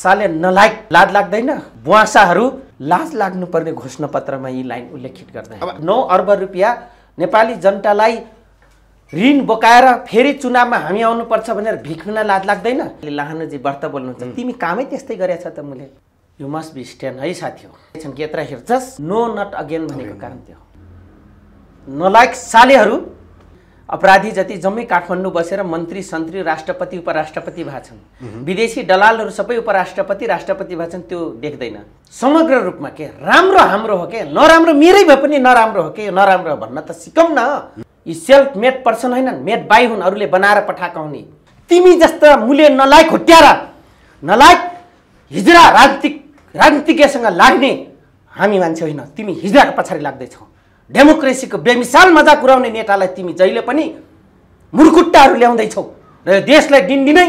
साले नलायक लाज लाग्दैन बुवासाहरू लाज लाग्नु लाग्नुपर्ने पत्रमा यी लाइन उल्लेखित गर्दैन नौ अर्ब रुपियाँ नेपाली जनतालाई ऋण बोकाएर फेरि चुनावमा हामी आउनुपर्छ भनेर भिख्न लाज लाग्दैन लाहानुजी व्रत बोल्नुहुन्छ तिमी कामै त्यस्तै गरेछ त मैले यु मस्ट बी स्ट्यान्ड है साथी हो यत्र हेर्छस् नो नट अगेन भनेको कारण त्यो नलायक सालेहरू अपराधी जति जम्मै काठमाडौँ बसेर मन्त्री सन्त्री राष्ट्रपति उपराष्ट्रपति भएको छन् विदेशी दलालहरू सबै उपराष्ट्रपति राष्ट्रपति भएको छन् त्यो देख्दैन समग्र रूपमा के राम्रो हाम्रो हो के नराम्रो मेरै भए पनि नराम्रो हो के नराम्रो भन्न त सिकौँ न यी सेल्फ मेड पर्सन होइनन् मेड बाई हुन् अरूले बनाएर पठाएको हुने तिमी जस्ता मूल्य नलायक हुट्याएर नलायक हिजरा राजनीतिक राजनीतिज्ञसँग लाग्ने हामी मान्छे होइन तिमी हिजराको पछाडि लाग्दैछौ डेमोक्रेसीको बेमिसाल मजाक उडाउने नेतालाई तिमी जहिले पनि मुर्खुट्टाहरू ल्याउँदैछौ र यो देशलाई दिनदिनै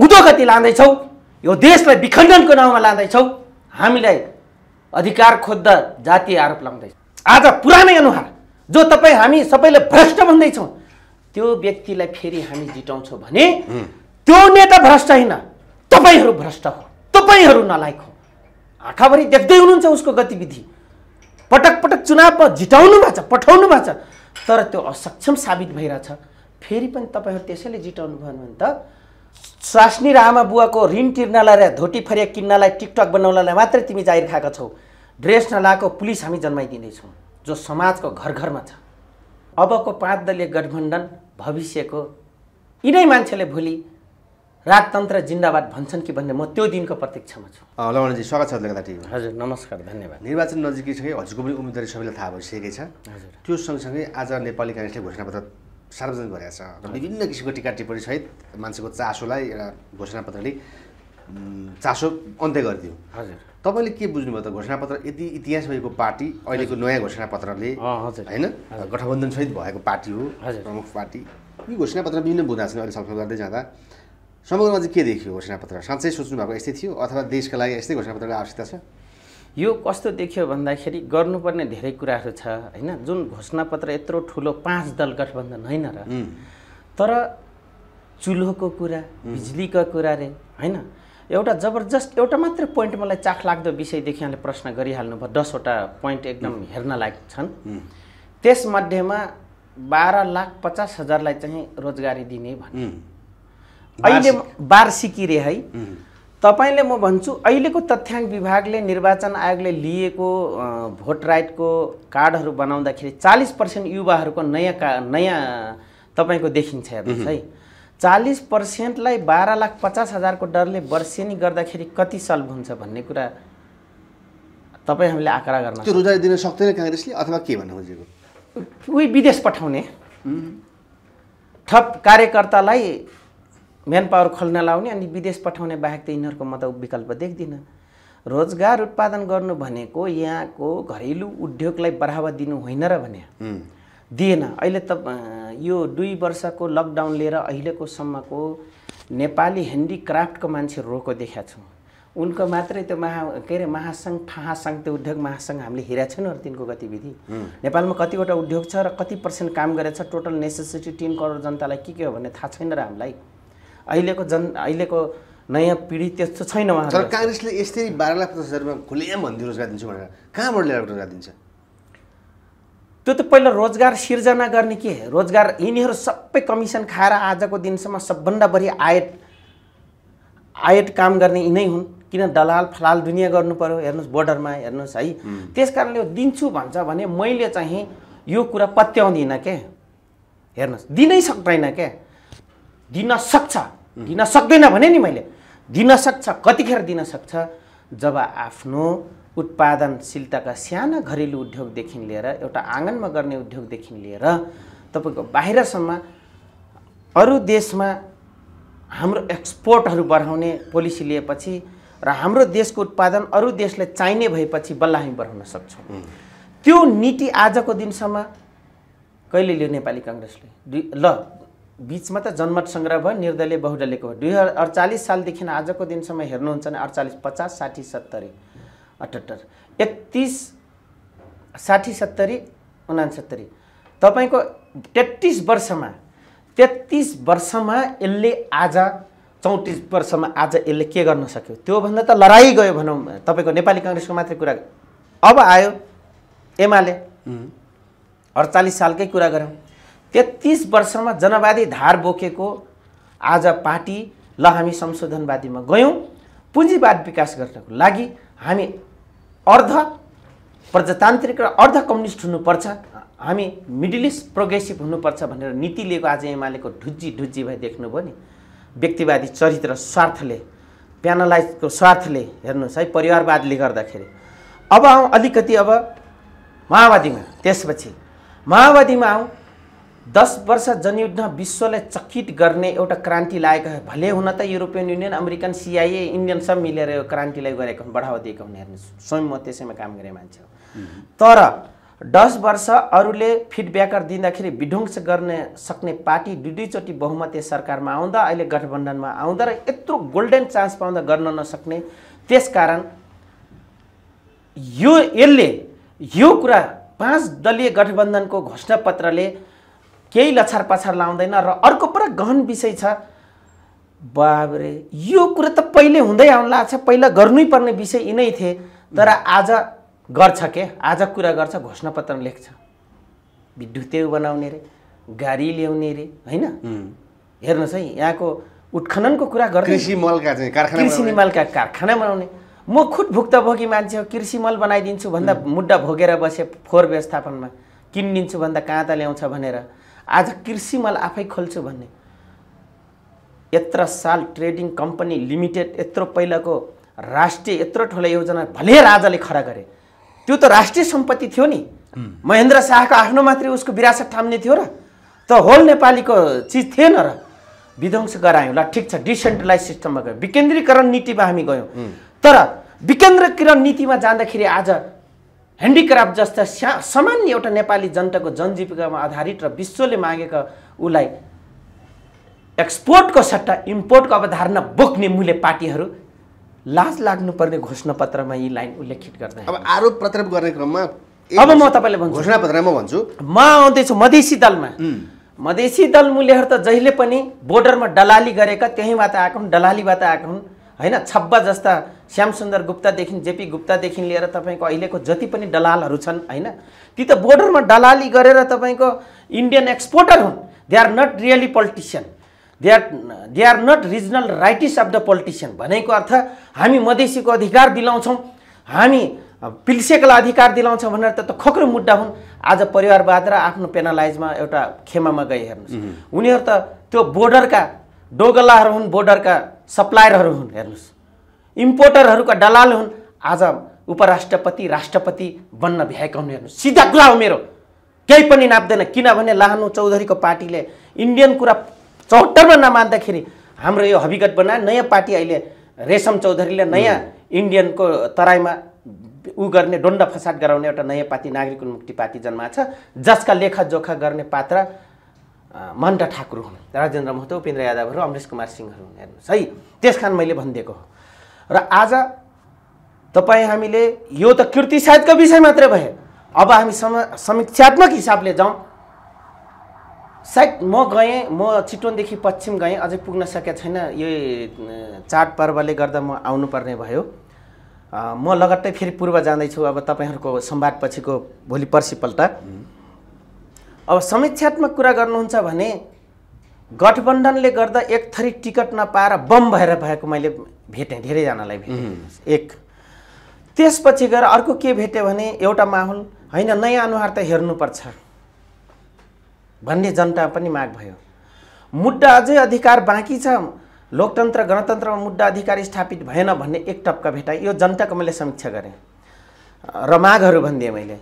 उदो गति लाँदैछौ यो देशलाई विखण्डनको नाउँमा लाँदैछौ हामीलाई अधिकार खोज्दा जातीय आरोप लाउँदैछ आज पुरानै अनुहार जो तपाईँ हामी सबैले भ्रष्ट भन्दैछौँ त्यो व्यक्तिलाई फेरि हामी जिटाउँछौँ भने त्यो नेता भ्रष्ट होइन तपाईँहरू भ्रष्ट हो तपाईँहरू नलायक हो आँखाभरि देख्दै हुनुहुन्छ उसको गतिविधि पटक पटक चुनावमा जिताउनु भएको छ पठाउनु भएको छ तर त्यो असक्षम साबित भइरहेछ फेरि पनि तपाईँहरू त्यसैले जिताउनु भयो भने त स्वास्नी र आमा बुवाको ऋण तिर्नलाई र धोटी फरिया किन्नलाई टिकटक बनाउनलाई मात्रै तिमी जाहिर खाएको छौ ड्रेस नलाएको पुलिस हामी जन्माइदिँदैछौँ जो समाजको घर घरमा छ अबको पाँच दलीय गठबन्धन भविष्यको यिनै मान्छेले भोलि राजतन्त्र जिन्दाबाद भन्छन् कि भन्ने म त्यो दिनको प्रतीक्षामा छु लवणजी स्वागत छ हजुर नमस्कार धन्यवाद निर्वाचन नजिकै नजिकैसँगै हजुरको पनि उम्मेदवारी सबैलाई थाहा भइसकेकै छ हजुर त्यो सँगसँगै आज नेपाली काङ्ग्रेसले घोषणापत्र सार्वजनिक गरेको छ र विभिन्न किसिमको टिका टिप्पणी सहित मान्छेको चासोलाई एउटा घोषणापत्रले चासो अन्त्य गरिदियो हजुर तपाईँले के बुझ्नुभयो त घोषणापत्र यति इतिहास भएको पार्टी अहिलेको नयाँ घोषणापत्रले होइन गठबन्धनसहित भएको पार्टी हो प्रमुख पार्टी यी घोषणापत्र विभिन्न बुझाएको छन् अहिले छलफल गर्दै जाँदा समग्रमा चाहिँ के देखियो घोषणापत्र साँच्चै सोच्नु भएको यस्तै थियो अथवा देशका लागि यस्तै घोषणापत्रको आवश्यकता छ यो कस्तो देखियो भन्दाखेरि गर्नुपर्ने धेरै कुराहरू छ होइन जुन घोषणापत्र यत्रो ठुलो पाँच दल गठबन्धन होइन र तर चुलोको कुरा बिजुलीको कुरा रे होइन एउटा जबरजस्त एउटा मात्र पोइन्ट मलाई चाख लाग्दो विषयदेखि यहाँले प्रश्न गरिहाल्नु भयो दसवटा पोइन्ट एकदम हेर्न लायक छन् त्यसमध्येमा बाह्र लाख पचास हजारलाई चाहिँ रोजगारी दिने भन्यो अहिले वार्षिकी रे है तपाईँले म भन्छु अहिलेको तथ्याङ्क विभागले निर्वाचन आयोगले लिएको भोट राइटको कार्डहरू बनाउँदाखेरि चालिस पर्सेन्ट युवाहरूको नयाँ का नयाँ तपाईँको देखिन्छ हेर्नुहोस् है चालिस पर्सेन्टलाई बाह्र लाख पचास हजारको डरले वर्षेनी गर्दाखेरि कति सल्भ हुन्छ भन्ने कुरा तपाईँ हामीले आँकडा गर्न रुजाइ दिन सक्दैन काङ्ग्रेसले अथवा के भन्नु खोजेको उही विदेश पठाउने थप कार्यकर्तालाई म्यान पावर खोल्न लाउने अनि विदेश पठाउने बाहेक त यिनीहरूको म त विकल्प देख्दिनँ रोजगार उत्पादन गर्नु भनेको यहाँको घरेलु उद्योगलाई बढावा दिनु होइन र भने दिएन अहिले त यो दुई वर्षको लकडाउन लिएर अहिलेकोसम्मको नेपाली ह्यान्डिक्राफ्टको मान्छे रोको देखाएको छौँ उनको मात्रै त्यो महा के अरे महासङ्घ फाहासङ्घ त्यो उद्योग महासङ्घ हामीले हेरेको छैनौँ तिनको गतिविधि नेपालमा कतिवटा उद्योग छ र कति पर्सेन्ट काम गरेको छ टोटल नेसेसिटी तिन करोड जनतालाई के के हो भन्ने थाहा छैन र हामीलाई अहिलेको जन अहिलेको नयाँ पिँढी त्यस्तो छैन तर काङ्ग्रेसले यसरी बाह्र लाख पचास हजारमा खुलेआम भन्दै रोजगार दिन्छु भनेर कहाँबाट ल्याएर रोजगार दिन्छ त्यो त पहिला रोजगार सिर्जना गर्ने के रोजगार यिनीहरू सबै कमिसन खाएर आजको दिनसम्म सबभन्दा बढी आयत आयत काम गर्ने यिनै हुन् किन दलाल फलाल दुनियाँ गर्नु पऱ्यो हेर्नुहोस् बोर्डरमा हेर्नुहोस् है त्यस कारणले दिन्छु भन्छ भने मैले चाहिँ यो कुरा पत्याउँदिनँ के हेर्नुहोस् दिनै सक्दैन क्या दिन सक्छ दिन सक्दैन भने नि मैले दिन सक्छ कतिखेर दिन सक्छ जब आफ्नो उत्पादनशीलताका सानो घरेलु उद्योगदेखि लिएर एउटा आँगनमा गर्ने उद्योगदेखि लिएर तपाईँको बाहिरसम्म अरू देशमा हाम्रो एक्सपोर्टहरू बढाउने पोलिसी लिएपछि र हाम्रो देशको उत्पादन अरू देशलाई चाहिने भएपछि बल्ल हामी बढाउन सक्छौँ त्यो नीति आजको दिनसम्म कहिले लियो नेपाली कङ्ग्रेसले ल बिचमा त जनमत सङ्ग्रह भयो निर्दलीय बहुदलीयको भयो दुई हजार अडचालिस सालदेखि आजको दिनसम्म हेर्नुहुन्छ भने अडचालिस पचास साठी सत्तरी अठहत्तर एकतिस साठी सत्तरी उनासत्तरी तपाईँको तेत्तिस वर्षमा तेत्तिस वर्षमा यसले आज चौतिस वर्षमा आज यसले के गर्न सक्यो त्योभन्दा त लडाइँ गयो भनौँ तपाईँको नेपाली कङ्ग्रेसको मात्रै कुरा अब आयो एमाले अडचालिस सालकै कुरा गरौँ तेत्तिस वर्षमा जनवादी धार बोकेको आज पार्टी ल हामी संशोधनवादीमा गयौँ पुँजीवाद विकास गर्नको लागि हामी अर्ध प्रजातान्त्रिक र अर्ध कम्युनिस्ट हुनुपर्छ हामी मिडल इस्ट प्रोग्रेसिभ हुनुपर्छ भनेर नीति लिएको आज एमालेको ढुज्जी ढुज्जी भए देख्नुभयो नि व्यक्तिवादी चरित्र स्वार्थले प्यानलाइजको स्वार्थले हेर्नुहोस् है परिवारवादले गर्दाखेरि अब आउँ अलिकति अब माओवादीमा त्यसपछि माओवादीमा आउँ दस वर्ष जनयुद्ध विश्वलाई चकित गर्ने एउटा क्रान्ति लागेको भले हुन त European Union American CIA Indian सब मिलेर यो क्रान्तिलाई गरेको बढावा दिएको हुने हेर्नु स्वयं म त्यसैमा काम गर्ने मान्छे हो तर दस वर्ष अरूले फिडब्याकर दिँदाखेरि विध्वंस गर्न सक्ने पार्टी दुई दुईचोटि बहुमतीय सरकारमा आउँदा अहिले गठबन्धनमा आउँदा र यत्रो गोल्डन चान्स पाउँदा गर्न नसक्ने त्यसकारण यो यसले यो कुरा पाँच दलीय गठबन्धनको घोषणापत्रले केही लछार पछार लाउँदैन र अर्को पुरा गहन विषय छ बाबरे यो कुरो त पहिले हुँदै आउनु लाग्छ पहिला गर्नै पर्ने विषय यिनै थिए तर आज गर्छ के आज कुरा गर्छ घोषणापत्र लेख्छ विद्युते बनाउने रे गाडी ल्याउने रे होइन हेर्नुहोस् है यहाँको उत्खननको कुरा गर्छ कृषि मलका चाहिँ कारखाना कृषि मलका कारखाना बनाउने म खुद भुक्तभोगी मान्छे हो कृषि मल बनाइदिन्छु भन्दा मुद्दा भोगेर बसेँ फोहोर व्यवस्थापनमा किनिदिन्छु भन्दा कहाँ त ल्याउँछ भनेर आज कृषि मल आफै खोल्छु भन्ने यत्र साल ट्रेडिङ कम्पनी लिमिटेड यत्रो पहिलाको राष्ट्रिय यत्रो ठुलो योजना भले राजाले खडा गरे त्यो त राष्ट्रिय सम्पत्ति थियो नि महेन्द्र शाहको आफ्नो मात्रै उसको विरासत थाम्ने थियो र त होल नेपालीको चिज थिएन र विध्वंस गरायौँ ल ठिक छ डिसेन्ट्रलाइज सिस्टममा गयौँ विकेन्द्रीकरण नीतिमा हामी गयौँ तर विकेन्द्रीकरण नीतिमा जाँदाखेरि आज ह्यान्डिक्राफ्ट जस्ता स्या सामान्य एउटा नेपाली जनताको जनजीविकामा आधारित र विश्वले मागेको उसलाई एक्सपोर्टको सट्टा इम्पोर्टको अवधारणा बोक्ने मूल्य पार्टीहरू लाज लाग्नुपर्ने घोषणापत्रमा यी लाइन उल्लेखित गर्दै अब आरोप प्रत्यारोप गर्ने क्रममा अब म तपाईँलाई भन्छु घोषणापत्रमा भन्छु म आउँदैछु मधेसी दलमा मधेसी दल मूल्यहरू त जहिले पनि बोर्डरमा डलाली गरेका त्यहीँबाट आएका हुन् डलालीबाट आएका हुन् होइन छब्बा जस्ता श्यामसुन्दर गुप्तादेखि जेपी गुप्तादेखि लिएर तपाईँको अहिलेको जति पनि दलालहरू छन् होइन ती त बोर्डरमा दलाली गरेर तपाईँको इन्डियन एक्सपोर्टर हुन् they are not really politician they are they are not regional rightist of the politician भनेको अर्थ हामी मधेसीको अधिकार दिलाउँछौँ हामी पिल्सेकलाई अधिकार दिलाउँछौँ भनेर त त खोक्रो मुद्दा हुन् आज परिवारवाद र आफ्नो पेनालाइजमा एउटा खेमामा गए हेर्नुहोस् उनीहरू त त्यो बोर्डरका डोगलाहरू हुन् बोर्डरका सप्लायरहरू हुन् हेर्नुहोस् इम्पोर्टरहरूका दलाल हुन् आज उपराष्ट्रपति राष्ट्रपति बन्न भ्याएका हुन् हेर्नुहोस् सिधा कुरा हो मेरो केही पनि नाप्दैन किनभने लानु चौधरीको पार्टीले इन्डियन कुरा चौहत्तरमा नमान्दाखेरि हाम्रो यो हविगत बनायो नयाँ पार्टी अहिले रेशम चौधरीले नयाँ इन्डियनको तराईमा ऊ गर्ने डोन्ड फसाद गराउने एउटा नयाँ पार्टी नागरिक उन्मुक्ति पार्टी जन्माएको छ जसका लेखाजोखा गर्ने पात्र मन्टा ठाकुर हुन् राजेन्द्र महतो उपेन्द्र यादवहरू अमरेश कुमार सिंहहरू हुन् हेर्नुहोस् है त्यस कारण मैले भनिदिएको हो र आज तपाईँ हामीले यो त कृति सायदको विषय मात्रै भए अब हामी सम समीक्षात्मक हिसाबले जाउँ सायद म गएँ म चितवनदेखि पश्चिम गएँ अझै पुग्न सकेको छैन यो चाडपर्वले गर्दा म आउनुपर्ने भयो म लगत्तै फेरि पूर्व जाँदैछु अब तपाईँहरूको सम्वादपछिको भोलि पर्सिपल्ट अब समीक्षात्मक कुरा गर्नुहुन्छ भने गठबन्धनले गर्दा एक थरी टिकट नपाएर बम भएर भएको मैले भेटेँ धेरैजनालाई भेटेँ एक त्यसपछि गएर अर्को के भेट्यो भने एउटा माहौल होइन नयाँ अनुहार त हेर्नुपर्छ भन्ने जनता पनि माग भयो मुद्दा अझै अधिकार बाँकी छ लोकतन्त्र गणतन्त्रमा मुद्दा अधिकार स्थापित भएन भन्ने एक टप्का भेटाएँ यो जनताको मैले समीक्षा गरेँ र मागहरू भनिदिएँ मैले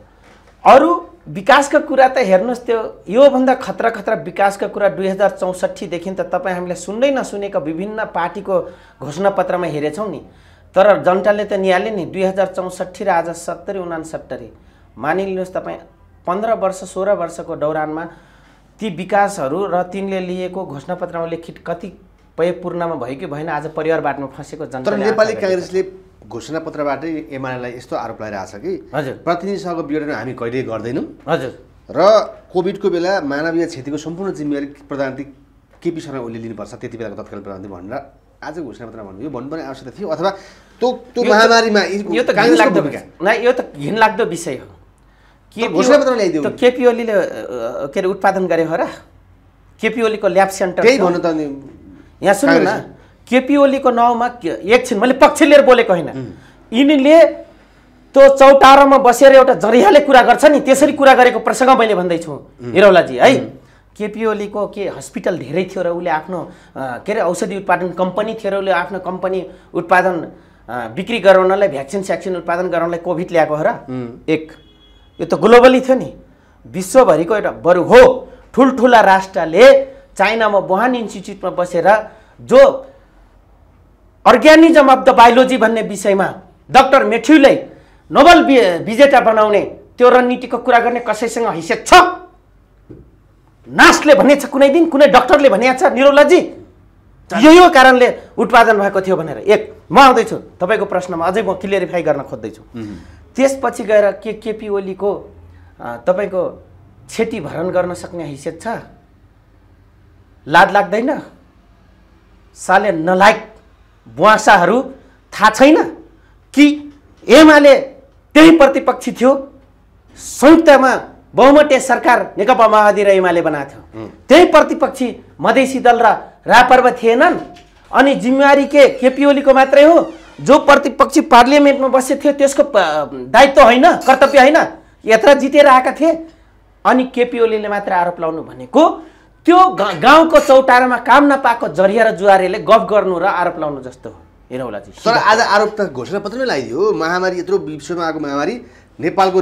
अरू विकासको कुरा त हेर्नुहोस् त्यो योभन्दा खतरा खतरा विकासको कुरा दुई हजार चौसठीदेखि त तपाईँ हामीले सुन्दै नसुनेका विभिन्न पार्टीको घोषणापत्रमा हेरेछौँ नि तर जनताले त निहाल्यो नि दुई हजार चौसठी र आज सत्तरी उनासत्तरी मानिलिनुहोस् तपाईँ पन्ध्र वर्ष सोह्र वर्षको दौरानमा ती विकासहरू र तिनले लिएको घोषणापत्रमा लेखित कतिपय पूर्णमा भयो कि भएन आज परिवार बाटोमा फँसेको जनता नेपाली काङ्ग्रेसले घोषणापत्रबाटै एमालेलाई यस्तो आरोप छ कि हजुर प्रतिनिधि सभाको विघटन हामी कहिल्यै गर्दैनौँ हजुर र कोभिडको बेला मानवीय क्षेत्रको सम्पूर्ण जिम्मेवारी प्रधानमन्त्री केपी शर्मा ओलीले लिनुपर्छ त्यति बेलाको तत्कालीन प्रधानमन्त्री भनेर आज घोषणापत्रमा भन्नु यो भन्नुपर्ने आवश्यकता थियो अथवा त्यो त्यो महामारीमा यो त घिनलाग्दो यो त घिनलाग्दो विषय हो के घोषणापत्र ल्याइदियो केपी ओलीले के अरे उत्पादन गरे हो र केपी ओलीको ल्याब सेन्टर त्यही भन्नु त यहाँ सुन्नु न केपी ओलीको नाउँमा एकछिन मैले पक्ष लिएर बोलेको होइन यिनीले त्यो चौटारोमा बसेर एउटा जरियाले कुरा गर्छ नि त्यसरी कुरा गरेको प्रसङ्ग मैले भन्दैछु हिरौलाजी है केपी ओलीको के हस्पिटल धेरै थियो र उसले आफ्नो के अरे औषधि उत्पादन कम्पनी थियो र उसले आफ्नो कम्पनी उत्पादन बिक्री गराउनलाई भ्याक्सिन स्याक्सिन उत्पादन गराउनलाई कोभिड ल्याएको हो र एक यो त ग्लोबली थियो नि विश्वभरिको एउटा बरु हो ठुल्ठुला राष्ट्रले चाइनामा वुहान इन्स्टिच्युटमा बसेर जो अर्ग्यानिजम अफ द बायोलोजी भन्ने विषयमा डक्टर मेथ्युलाई नोबल विजेता बनाउने त्यो रणनीतिको कुरा गर्ने कसैसँग हैसियत छ नासले भनेछ कुनै दिन कुनै डक्टरले भनिएको छ न्युरोलोजी यो यो कारणले उत्पादन भएको थियो भनेर एक म आउँदैछु तपाईँको प्रश्नमा अझै म क्लियरिफाई गर्न खोज्दैछु त्यसपछि गएर के केपी ओलीको तपाईँको क्षति भरण गर्न सक्ने हैसियत छ लाद लाग्दैन साले नलायक बुवासाहरू थाहा छैन कि एमाले त्यही प्रतिपक्षी थियो संयुक्तमा बहुमतीय सरकार नेकपा माओवादी र एमाले बनाएको थियो त्यही प्रतिपक्षी मधेसी दल र रापर्व थिएनन् अनि जिम्मेवारी के केपी ओलीको मात्रै हो जो प्रतिपक्षी पार्लियामेन्टमा बसेको थियो त्यसको दायित्व होइन कर्तव्य होइन यत्र जितेर आएका थिए अनि केपी ओलीले मात्र आरोप लाउनु भनेको त्यो गाउँको चौतारामा काम नपाएको जरिया र जुवारेले गफ गर्नु र आरोप लाउनु जस्तो हो तर आज आरोप त घोषणा पत्रमै लगाइदियो महामारी यत्रो विश्वमा आएको महामारी नेपालको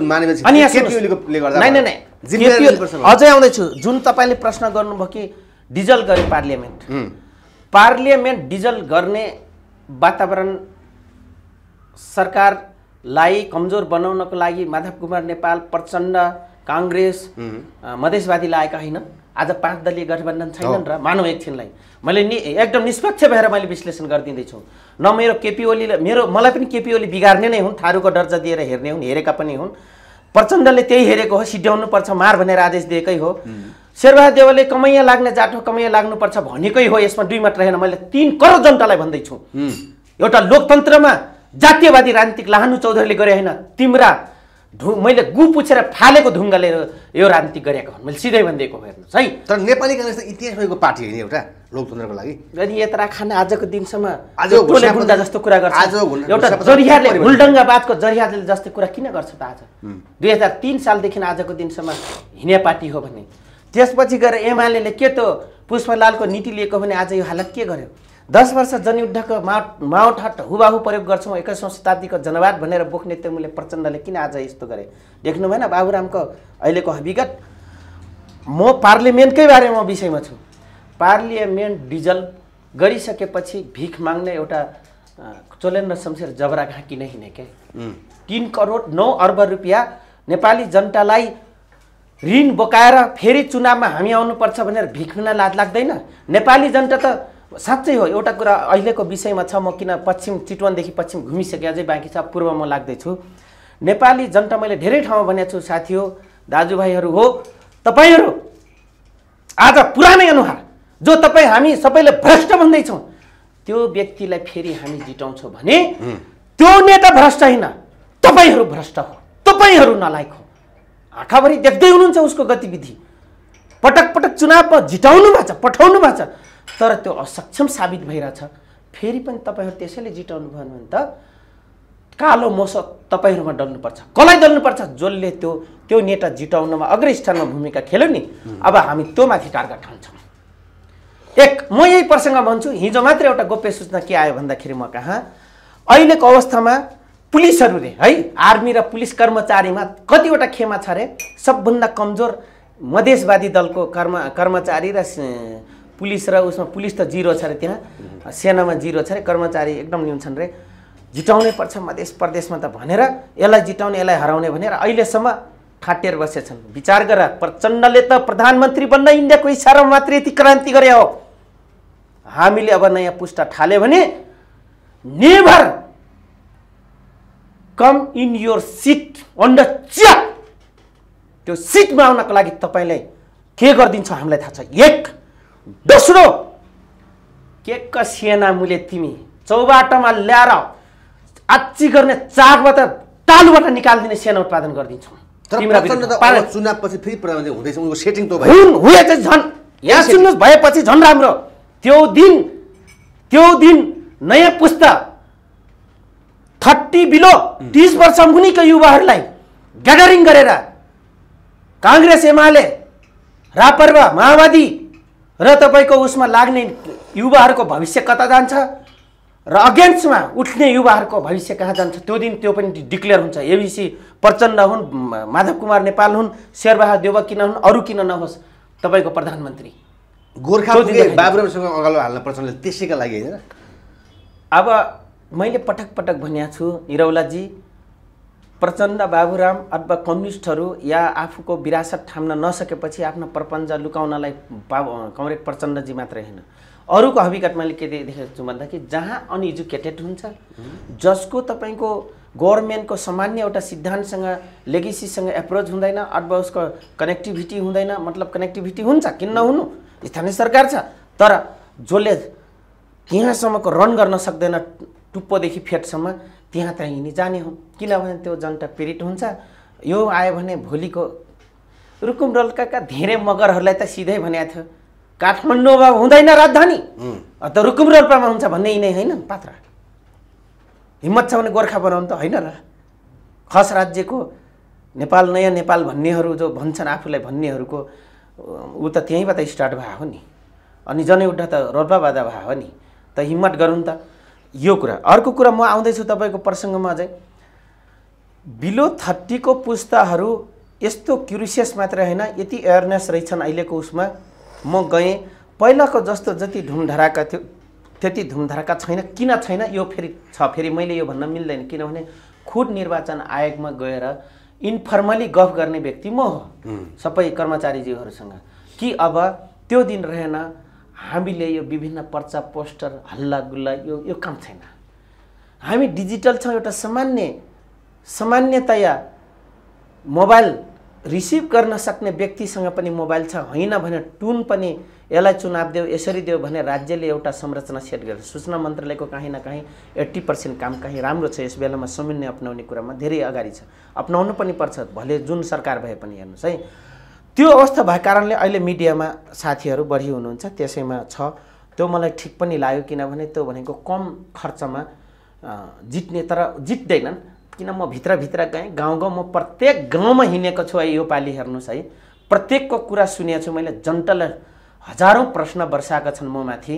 अझै आउँदैछु जुन तपाईँले प्रश्न गर्नुभयो कि डिजल गर्यो पार्लियामेन्ट पार्लियामेन्ट डिजल गर्ने वातावरण सरकारलाई कमजोर बनाउनको लागि माधव कुमार नेपाल प्रचण्ड काङ्ग्रेस मधेसवादी लागेका होइन आज पाँच दलीय गठबन्धन छैनन् र मानव एकछिनलाई मैले नि एकदम निष्पक्ष भएर मैले विश्लेषण गरिदिँदैछु न मेरो केपी ओली मेरो मलाई पनि केपी ओली बिगार्ने नै हुन् थारूको दर्जा दिएर हेर्ने हुन् हेरेका पनि हुन् प्रचण्डले त्यही हेरेको हो सिड्याउनुपर्छ मार भनेर आदेश दिएकै हो देवले कमैया लाग्ने जाटो कमैया लाग्नुपर्छ भनेकै हो यसमा दुई मात्र होइन मैले तिन करोड जनतालाई भन्दैछु एउटा लोकतन्त्रमा जातीयवादी राजनीतिक लानु चौधरीले गरे होइन तिम्रा धु मैले गु पुछेर फालेको ढुङ्गाले यो राजनीति गरेको भन्नु मैले सिधै भनिदिएको हेर्नुहोस् है तर नेपाली काङ्ग्रेस त इतिहास भएको पार्टी होइन एउटा लोकतन्त्रको लागि अनि यत्रा खान आजको दिनसम्म आज गुन्डा जस्तो कुरा गर्छ एउटा जरियाले हुलडङ्गाबादको जरियाले जस्तै कुरा किन गर्छ त आज दुई हजार तिन सालदेखि आजको दिनसम्म हिँडे पार्टी हो भने त्यसपछि गएर एमाले के त पुष्पलालको नीति लिएको भने आज यो हालत के गर्यो दस वर्ष जनयुद्धको माउ माउठाट हुबाहु प्रयोग गर्छौँ एक्काइसौँ शताब्दीको जनवाद भनेर बोक्ने त्यो मैले प्रचण्डले किन आज यस्तो गरेँ देख्नु भएन बाबुरामको अहिलेको विगत म पार्लियामेन्टकै बारेमा विषयमा छु पार्लियामेन्ट डिजल गरिसकेपछि भिख माग्ने एउटा चोलेन्द्र शमशेर जबरा नै हिँडे के तिन करोड नौ अर्ब रुपियाँ नेपाली जनतालाई ऋण बोकाएर फेरि चुनावमा हामी आउनुपर्छ भनेर भिख्न लाद लाग्दैन नेपाली जनता त साँच्चै हो एउटा कुरा अहिलेको विषयमा छ म किन पश्चिम चितवनदेखि पश्चिम घुमिसके अझै बाँकी छ पूर्व म लाग्दैछु नेपाली जनता मैले धेरै ठाउँमा भनेको छु साथी हो दाजुभाइहरू हो तपाईँहरू आज पुरानै अनुहार जो तपाईँ हामी सबैले भ्रष्ट भन्दैछौँ त्यो व्यक्तिलाई फेरि हामी जिटाउँछौँ भने त्यो नेता भ्रष्ट होइन तपाईँहरू भ्रष्ट हो तपाईँहरू नलायक हो आँखाभरि देख्दै हुनुहुन्छ उसको गतिविधि पटक पटक चुनावमा जिटाउनु भएको छ पठाउनु भएको छ तर त्यो असक्षम साबित भइरहेछ फेरि पनि तपाईँहरू त्यसैले जिटाउनु भयो भने त कालो मोस तपाईँहरूमा डल्नुपर्छ कसलाई डल्नुपर्छ जसले त्यो त्यो नेता जिटाउनमा अग्र स्थानमा भूमिका खेल्यो नि अब हामी त्यो माथि टार्गेट खान्छौँ एक म यही प्रसङ्ग भन्छु हिजो मात्र एउटा गोप्य सूचना के आयो भन्दाखेरि म कहाँ अहिलेको अवस्थामा पुलिसहरूले है आर्मी र पुलिस कर्मचारीमा कतिवटा खेमा छ अरे सबभन्दा कमजोर मधेसवादी दलको कर्म कर्मचारी र पुलिस र उसमा पुलिस त जिरो छ अरे त्यहाँ सेनामा जिरो छ अरे कर्मचारी एकदम न्यून छन् रे जिटाउनै पर्छ मधेस प्रदेशमा त भनेर यसलाई जिटाउने यसलाई हराउने भनेर अहिलेसम्म ठाटेर बसेछन् विचार गर प्रचण्डले त प्रधानमन्त्री बन्न इन्डियाको इसारामा मात्रै यति क्रान्ति गरे हो हामीले अब नयाँ पुस्ता ठाल्यो भने never come in your seat on the चिया त्यो सिटमा आउनको लागि तपाईँलाई के गरिदिन्छ हामीलाई थाहा छ एक दोस्रो के कसिएना मुले तिमी चौबाटोमा ल्याएर आच्ची गर्ने चाकबाट तालुबाट निकालिदिने सेना उत्पादन गरिदिन्छौ चुनावपछि झन् यहाँ सुन्नुहोस् भएपछि झन् राम्रो त्यो दिन त्यो दिन नयाँ पुस्ता थर्टी बिलो तिस वर्ष मुनिको युवाहरूलाई ग्यादरिङ गरेर काङ्ग्रेस एमाले रापर्वा माओवादी र तपाईँको उसमा लाग्ने युवाहरूको भविष्य कता जान्छ र अगेन्स्टमा उठ्ने युवाहरूको भविष्य कहाँ जान्छ त्यो दिन त्यो पनि डिक्लेयर हुन्छ एबिसी प्रचण्ड हुन् माधव कुमार नेपाल हुन् शेरबहादुर देव किन हुन् अरू किन नहोस् तपाईँको प्रधानमन्त्री गोर्खा बाबुरामसँग अगालो हाल्न प्रचण्डले त्यसैका लागि होइन अब मैले पटक पटक भनेको छु निरौलाजी प्रचण्ड बाबुराम अथवा कम्युनिस्टहरू या आफूको विरासत ठाम्न नसकेपछि आफ्नो प्रपञ्च लुकाउनलाई बाबु कमरेड प्रचण्डजी मात्रै होइन अरूको हविकट मैले के देखेको छु भन्दाखेरि जहाँ अनएजुकेटेड हुन्छ जसको तपाईँको गभर्मेन्टको सामान्य एउटा सिद्धान्तसँग लेगेसीसँग एप्रोच हुँदैन अथवा उसको कनेक्टिभिटी हुँदैन मतलब कनेक्टिभिटी हुन्छ किन नहुनु स्थानीय सरकार छ तर जसले त्यहाँसम्मको रन गर्न सक्दैन टुप्पोदेखि फेटसम्म त्यहाँ त्यहाँ यिनी जाने हो किनभने त्यो जनता पीडित हुन्छ यो आयो भने भोलिको रुकुम रल्काका धेरै मगरहरूलाई त सिधै भनेको थियो काठमाडौँमा हुँदैन राजधानी त रुकुम रोल्पामा हुन्छ भन्ने यिनै होइन पात्र हिम्मत छ भने गोर्खा बनाउनु त होइन र खस राज्यको नेपाल नयाँ नेपाल भन्नेहरू जो भन्छन् आफूलाई भन्नेहरूको ऊ त त्यहीँबाट स्टार्ट भएको हो नि अनि जनयुद्ध त रोल्पाबाट भयो हो नि त हिम्मत गरौँ त यो कुरा अर्को कुरा म आउँदैछु तपाईँको प्रसङ्गमा चाहिँ बिलो थर्टीको पुस्ताहरू यस्तो क्युरिसियस मात्र होइन यति एयरनेस रहेछन् अहिलेको उसमा म गएँ पहिलाको जस्तो जति धुमधराका थियो त्यति धुमधराका छैन किन छैन यो फेरि छ फेरि मैले यो भन्न मिल्दैन किनभने खुद निर्वाचन आयोगमा गएर इन्फर्मली गफ गर्ने व्यक्ति म हो सबै कर्मचारीज्यूहरूसँग कि अब त्यो दिन रहेन हामीले यो विभिन्न पर्चा पोस्टर हल्लागुल्ला यो यो काम छैन हामी डिजिटल छौँ एउटा सामान्य सामान्यतया मोबाइल रिसिभ गर्न सक्ने व्यक्तिसँग पनि मोबाइल छ होइन भने टुन पनि यसलाई चुनाव देऊ यसरी देऊ भने राज्यले एउटा संरचना सेट गर्छ सूचना मन्त्रालयको काहीँ न काहीँ एट्टी पर्सेन्ट काम काहीँ राम्रो छ यस बेलामा समन्वय अप्नाउने कुरामा धेरै अगाडि छ अप्नाउनु पनि पर्छ भले जुन सरकार भए पनि हेर्नुहोस् है त्यो अवस्था भएको कारणले अहिले मिडियामा साथीहरू बढी हुनुहुन्छ त्यसैमा छ त्यो मलाई ठिक पनि लाग्यो किनभने त्यो भनेको कम खर्चमा जित्ने तर जित्दैनन् किन म भित्रभित्र गएँ गाउँ गाउँ म प्रत्येक गाउँमा हिँडेको छु है योपालि हेर्नुहोस् है प्रत्येकको कुरा सुनेको छु मैले जनतालाई हजारौँ प्रश्न वर्षाएका छन् म माथि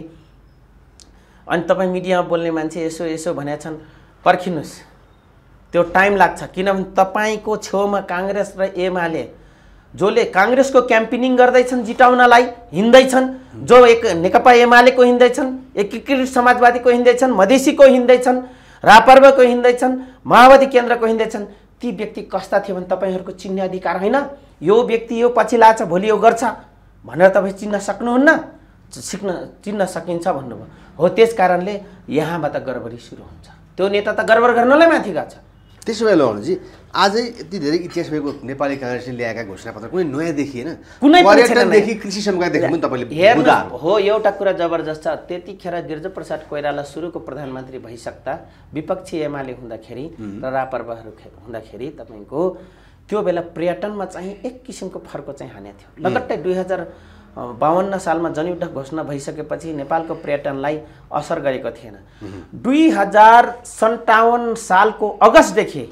अनि तपाईँ मिडियामा बोल्ने मान्छे यसो यसो भनेका छन् पर्खिनुहोस् त्यो टाइम लाग्छ किनभने तपाईँको छेउमा काङ्ग्रेस र एमाले जसले काङ्ग्रेसको क्याम्पेनिङ गर्दैछन् जिटाउनलाई हिँड्दैछन् जो एक नेकपा एमालेको हिँड्दैछन् एकीकृत समाजवादीको हिँड्दैछन् मधेसीको हिँड्दैछन् रापर्वको हिँड्दैछन् माओवादी केन्द्रको हिँड्दैछन् ती व्यक्ति कस्ता थियो भने तपाईँहरूको चिन्ने अधिकार होइन यो व्यक्ति यो पछि लाग्छ भोलि यो गर्छ भनेर तपाईँ चिन्न सक्नुहुन्न सिक्न चिन्न सकिन्छ भन्नुभयो हो त्यस कारणले यहाँबाट गडबडी सुरु हुन्छ त्यो नेता त गडबड गर्नलाई माथि गएको छ त्यसो भए ल आजै यति धेरै इतिहास भएको नेपाली काङ्ग्रेसले ल्याएका घोषणापत्र कुनै नयाँ देखिएन कुनै पर्यटनदेखि कृषि समुदायदेखि पनि तपाईँले हो एउटा कुरा जबरजस्त छ त्यतिखेर प्रसाद कोइराला सुरुको प्रधानमन्त्री भइसक्दा विपक्षी एमाले हुँदाखेरि र रापर्वहरू हुँदाखेरि तपाईँको त्यो बेला पर्यटनमा चाहिँ एक किसिमको फर्को चाहिँ हानेको थियो लगत्तै दुई हजार बाहन्न सालमा जनयुद्ध घोषणा भइसकेपछि नेपालको पर्यटनलाई असर गरेको थिएन दुई हजार सन्ताउन्न सालको अगस्तदेखि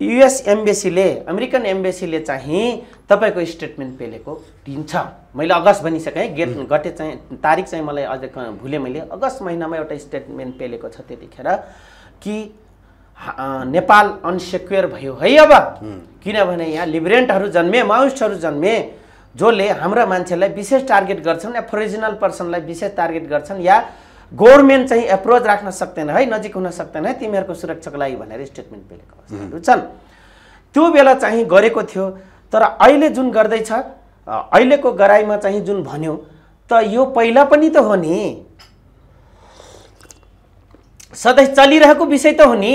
युएस एम्बेसीले अमेरिकन एम्बेसीले चाहिँ तपाईँको स्टेटमेन्ट पेलेको दिन्छ मैले अगस्त भनिसकेँ गेट गटे चाहिँ तारिक चाहिँ मलाई अझ भुलेँ मैले अगस्त महिनामा एउटा स्टेटमेन्ट पेलेको छ त्यतिखेर कि नेपाल अनसेक्योर भयो है अब किनभने यहाँ लिबरेन्टहरू जन्मे माओिस्टहरू जन्मे जसले हाम्रा मान्छेलाई विशेष टार्गेट गर्छन् या फोरिजिनल पर्सनलाई विशेष टार्गेट गर्छन् या गभर्मेन्ट चाहिँ एप्रोच राख्न सक्दैन है नजिक हुन सक्दैन है तिमीहरूको सुरक्षाको लागि भनेर स्टेटमेन्ट मिलेको अवस्थाहरू छन् त्यो बेला चाहिँ गरेको थियो तर अहिले जुन गर्दैछ अहिलेको गराइमा चाहिँ जुन भन्यो त यो पहिला पनि त हो नि सधैँ चलिरहेको विषय त हो नि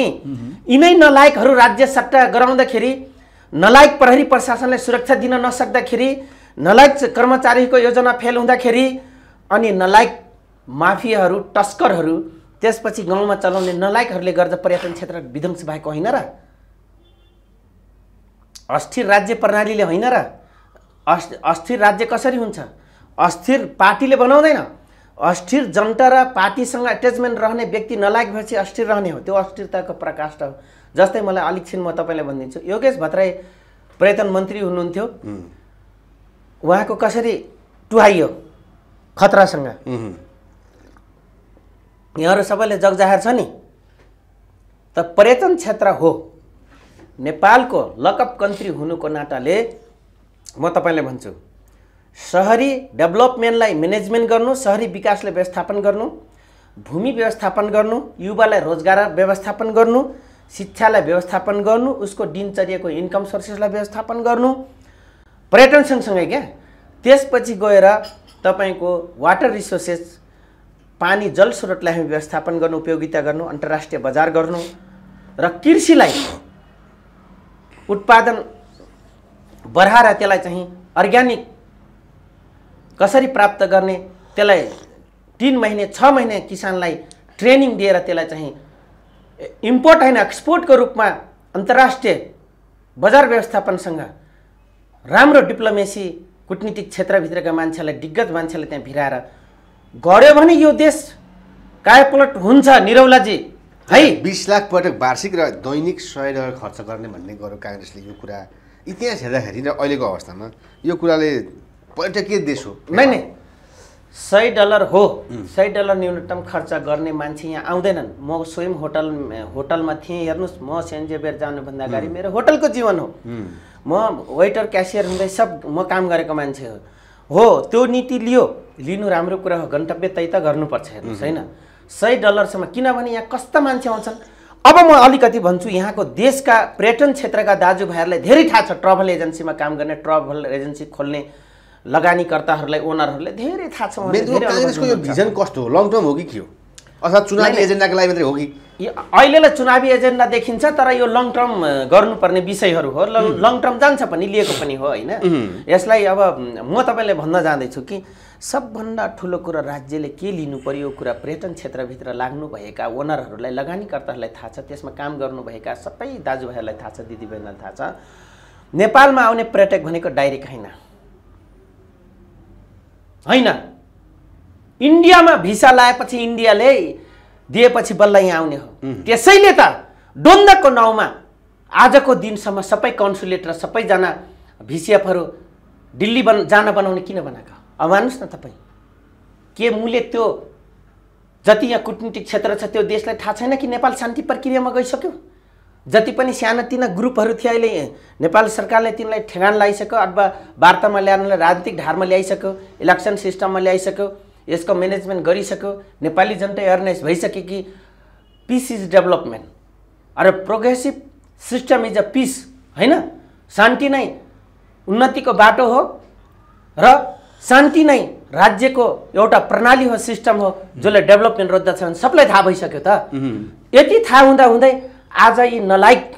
यिनै नलायकहरू राज्य सट्टा गराउँदाखेरि नलायक प्रहरी प्रशासनलाई सुरक्षा दिन नसक्दाखेरि नलायक कर्मचारीको योजना फेल हुँदाखेरि अनि नलायक माफियाहरू टस्करहरू त्यसपछि गाउँमा चलाउने नलायकहरूले गर्दा पर्यटन क्षेत्र विध्वंस भएको होइन र अस्थिर राज्य प्रणालीले होइन र अस्थिर राज्य कसरी हुन्छ अस्थिर पार्टीले बनाउँदैन अस्थिर जनता र पार्टीसँग एट्याचमेन्ट रहने व्यक्ति नलायक भएपछि अस्थिर रहने हो त्यो अस्थिरताको प्रकाष्ठ हो जस्तै मलाई अलिकछिन म तपाईँलाई भनिदिन्छु योगेश भत्राई पर्यटन मन्त्री हुनुहुन्थ्यो उहाँको कसरी टुहाइयो खतरासँग यहाँहरू सबैले जगजाहार छ नि त पर्यटन क्षेत्र हो नेपालको लकअप कन्ट्री हुनुको नाताले म तपाईँलाई भन्छु सहरी डेभलपमेन्टलाई म्यानेजमेन्ट गर्नु सहरी विकासलाई व्यवस्थापन गर्नु भूमि व्यवस्थापन गर्नु युवालाई रोजगार व्यवस्थापन गर्नु शिक्षालाई व्यवस्थापन गर्नु उसको दिनचर्याको इन्कम सोर्सेसलाई व्यवस्थापन गर्नु पर्यटन सँगसँगै क्या त्यसपछि गएर तपाईँको वाटर रिसोर्सेस पानी जल स्रोतलाई हामी व्यवस्थापन गर्नु उपयोगिता गर्नु अन्तर्राष्ट्रिय बजार गर्नु र कृषिलाई उत्पादन बढाएर त्यसलाई चाहिँ अर्ग्यानिक कसरी प्राप्त गर्ने त्यसलाई तिन महिने छ महिने किसानलाई ट्रेनिङ दिएर त्यसलाई चाहिँ इम्पोर्ट होइन एक्सपोर्टको रूपमा अन्तर्राष्ट्रिय बजार व्यवस्थापनसँग राम्रो डिप्लोमेसी कुटनीतिक क्षेत्रभित्रका मान्छेलाई दिग्गत मान्छेलाई त्यहाँ भिराएर गऱ्यो भने यो देश कायापलट हुन्छ निरौलाजी है बिस लाख पटक वार्षिक र दैनिक सय डलर खर्च गर्ने भन्ने गर्यो काङ्ग्रेसले यो कुरा इतिहास हेर्दाखेरि र अहिलेको अवस्थामा यो कुराले पर्यटकीय देश हो नै नै सय डलर हो सय डलर न्यूनतम खर्च गर्ने मान्छे यहाँ आउँदैनन् म स्वयं होटल होटलमा थिएँ हेर्नुहोस् म सेन्ट जेभियर जानुभन्दा अगाडि मेरो होटलको जीवन हो म वेटर क्यासियर हुँदै सब म काम गरेको मान्छे हो हो त्यो नीति लियो लिनु राम्रो कुरा हो गन्तव्य तै त गर्नुपर्छ हेर्नुहोस् होइन सय डलरसम्म किनभने यहाँ कस्ता मान्छे आउँछन् अब म अलिकति भन्छु यहाँको देशका पर्यटन क्षेत्रका दाजुभाइहरूलाई धेरै थाहा छ ट्राभल एजेन्सीमा काम गर्ने ट्राभल एजेन्सी खोल्ने लगानीकर्ताहरूलाई ओनरहरूलाई धेरै थाहा छ यो भिजन कस्तो हो लङ टर्म हो कि के हो अर्थात् चुनावी एजेन्डाको लागि मात्रै हो कि अहिलेलाई चुनावी एजेन्डा देखिन्छ तर यो लङ टर्म गर्नुपर्ने विषयहरू हो लङ टर्म जान्छ पनि लिएको पनि हो होइन यसलाई अब म तपाईँलाई भन्न जाँदैछु कि सबभन्दा ठुलो कुरा राज्यले के लिनु पर्यो कुरा पर्यटन क्षेत्रभित्र लाग्नुभएका ओनरहरूलाई लगानीकर्ताहरूलाई थाहा छ त्यसमा काम गर्नुभएका सबै दाजुभाइहरूलाई थाहा छ दिदीबहिनीलाई थाहा छ नेपालमा आउने पर्यटक भनेको डाइरेक्ट होइन होइन इन्डियामा भिसा लाएपछि इन्डियाले दिएपछि बल्ल यहाँ आउने हो त्यसैले त डोन्दको नाउँमा आजको दिनसम्म सबै कन्सुलेट र सबैजना भिसिएफहरू दिल्ली बन जान बनाउने किन बनाएको अब मान्नुहोस् न तपाईँ के मुले त्यो जति यहाँ कुटनीतिक क्षेत्र छ त्यो देशलाई थाहा छैन कि नेपाल शान्ति प्रक्रियामा गइसक्यो जति पनि सानातिना ग्रुपहरू थिए अहिले नेपाल सरकारले तिनलाई ठेगान लगाइसक्यो अथवा वार्तामा ल्याउनलाई राजनीतिक ढारमा ल्याइसक्यो इलेक्सन सिस्टममा ल्याइसक्यो यसको म्यानेजमेन्ट गरिसक्यो नेपाली जनता एयरनेस भइसक्यो कि peace is development or progressive system is a peace होइन शान्ति नै उन्नतिको बाटो हो र शान्ति नै राज्यको एउटा प्रणाली हो सिस्टम हो जसले डेभलपमेन्ट भने सबलाई थाहा भइसक्यो त यति थाहा हुँदा हुँदै आज यी नलायक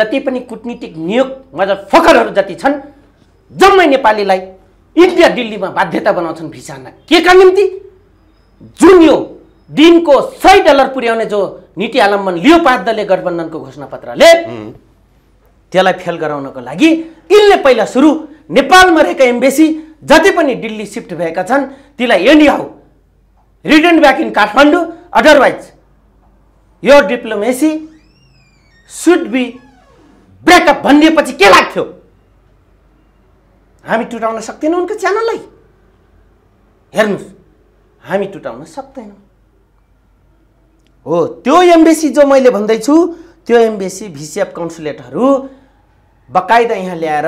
जति पनि कुटनीतिक नियोग मजा फकरहरू जति छन् जम्मै नेपालीलाई इन्डिया दिल्लीमा बाध्यता बनाउँछन् भिसाना के का निम्ति जुन यो दिनको सय डलर पुर्याउने जो नीति आलम्बन लियो पाँच दलले गठबन्धनको घोषणापत्रले त्यसलाई फेल गराउनको लागि यिनले पहिला सुरु नेपालमा रहेका एम्बेसी जति पनि दिल्ली सिफ्ट भएका छन् तिलाई anyhow return back in Kathmandu otherwise यो डिप्लोमेसी सुड बी ब्रेकअप भनिएपछि के लाग्थ्यो हामी टुटाउन सक्दैनौँ उनको च्यानललाई हेर्नुहोस् हामी टुटाउन सक्दैनौँ हो त्यो एम्बेसी जो मैले भन्दैछु त्यो एमबिसी भिसिएफ कन्सुलेटहरू बकाइदा यहाँ ल्याएर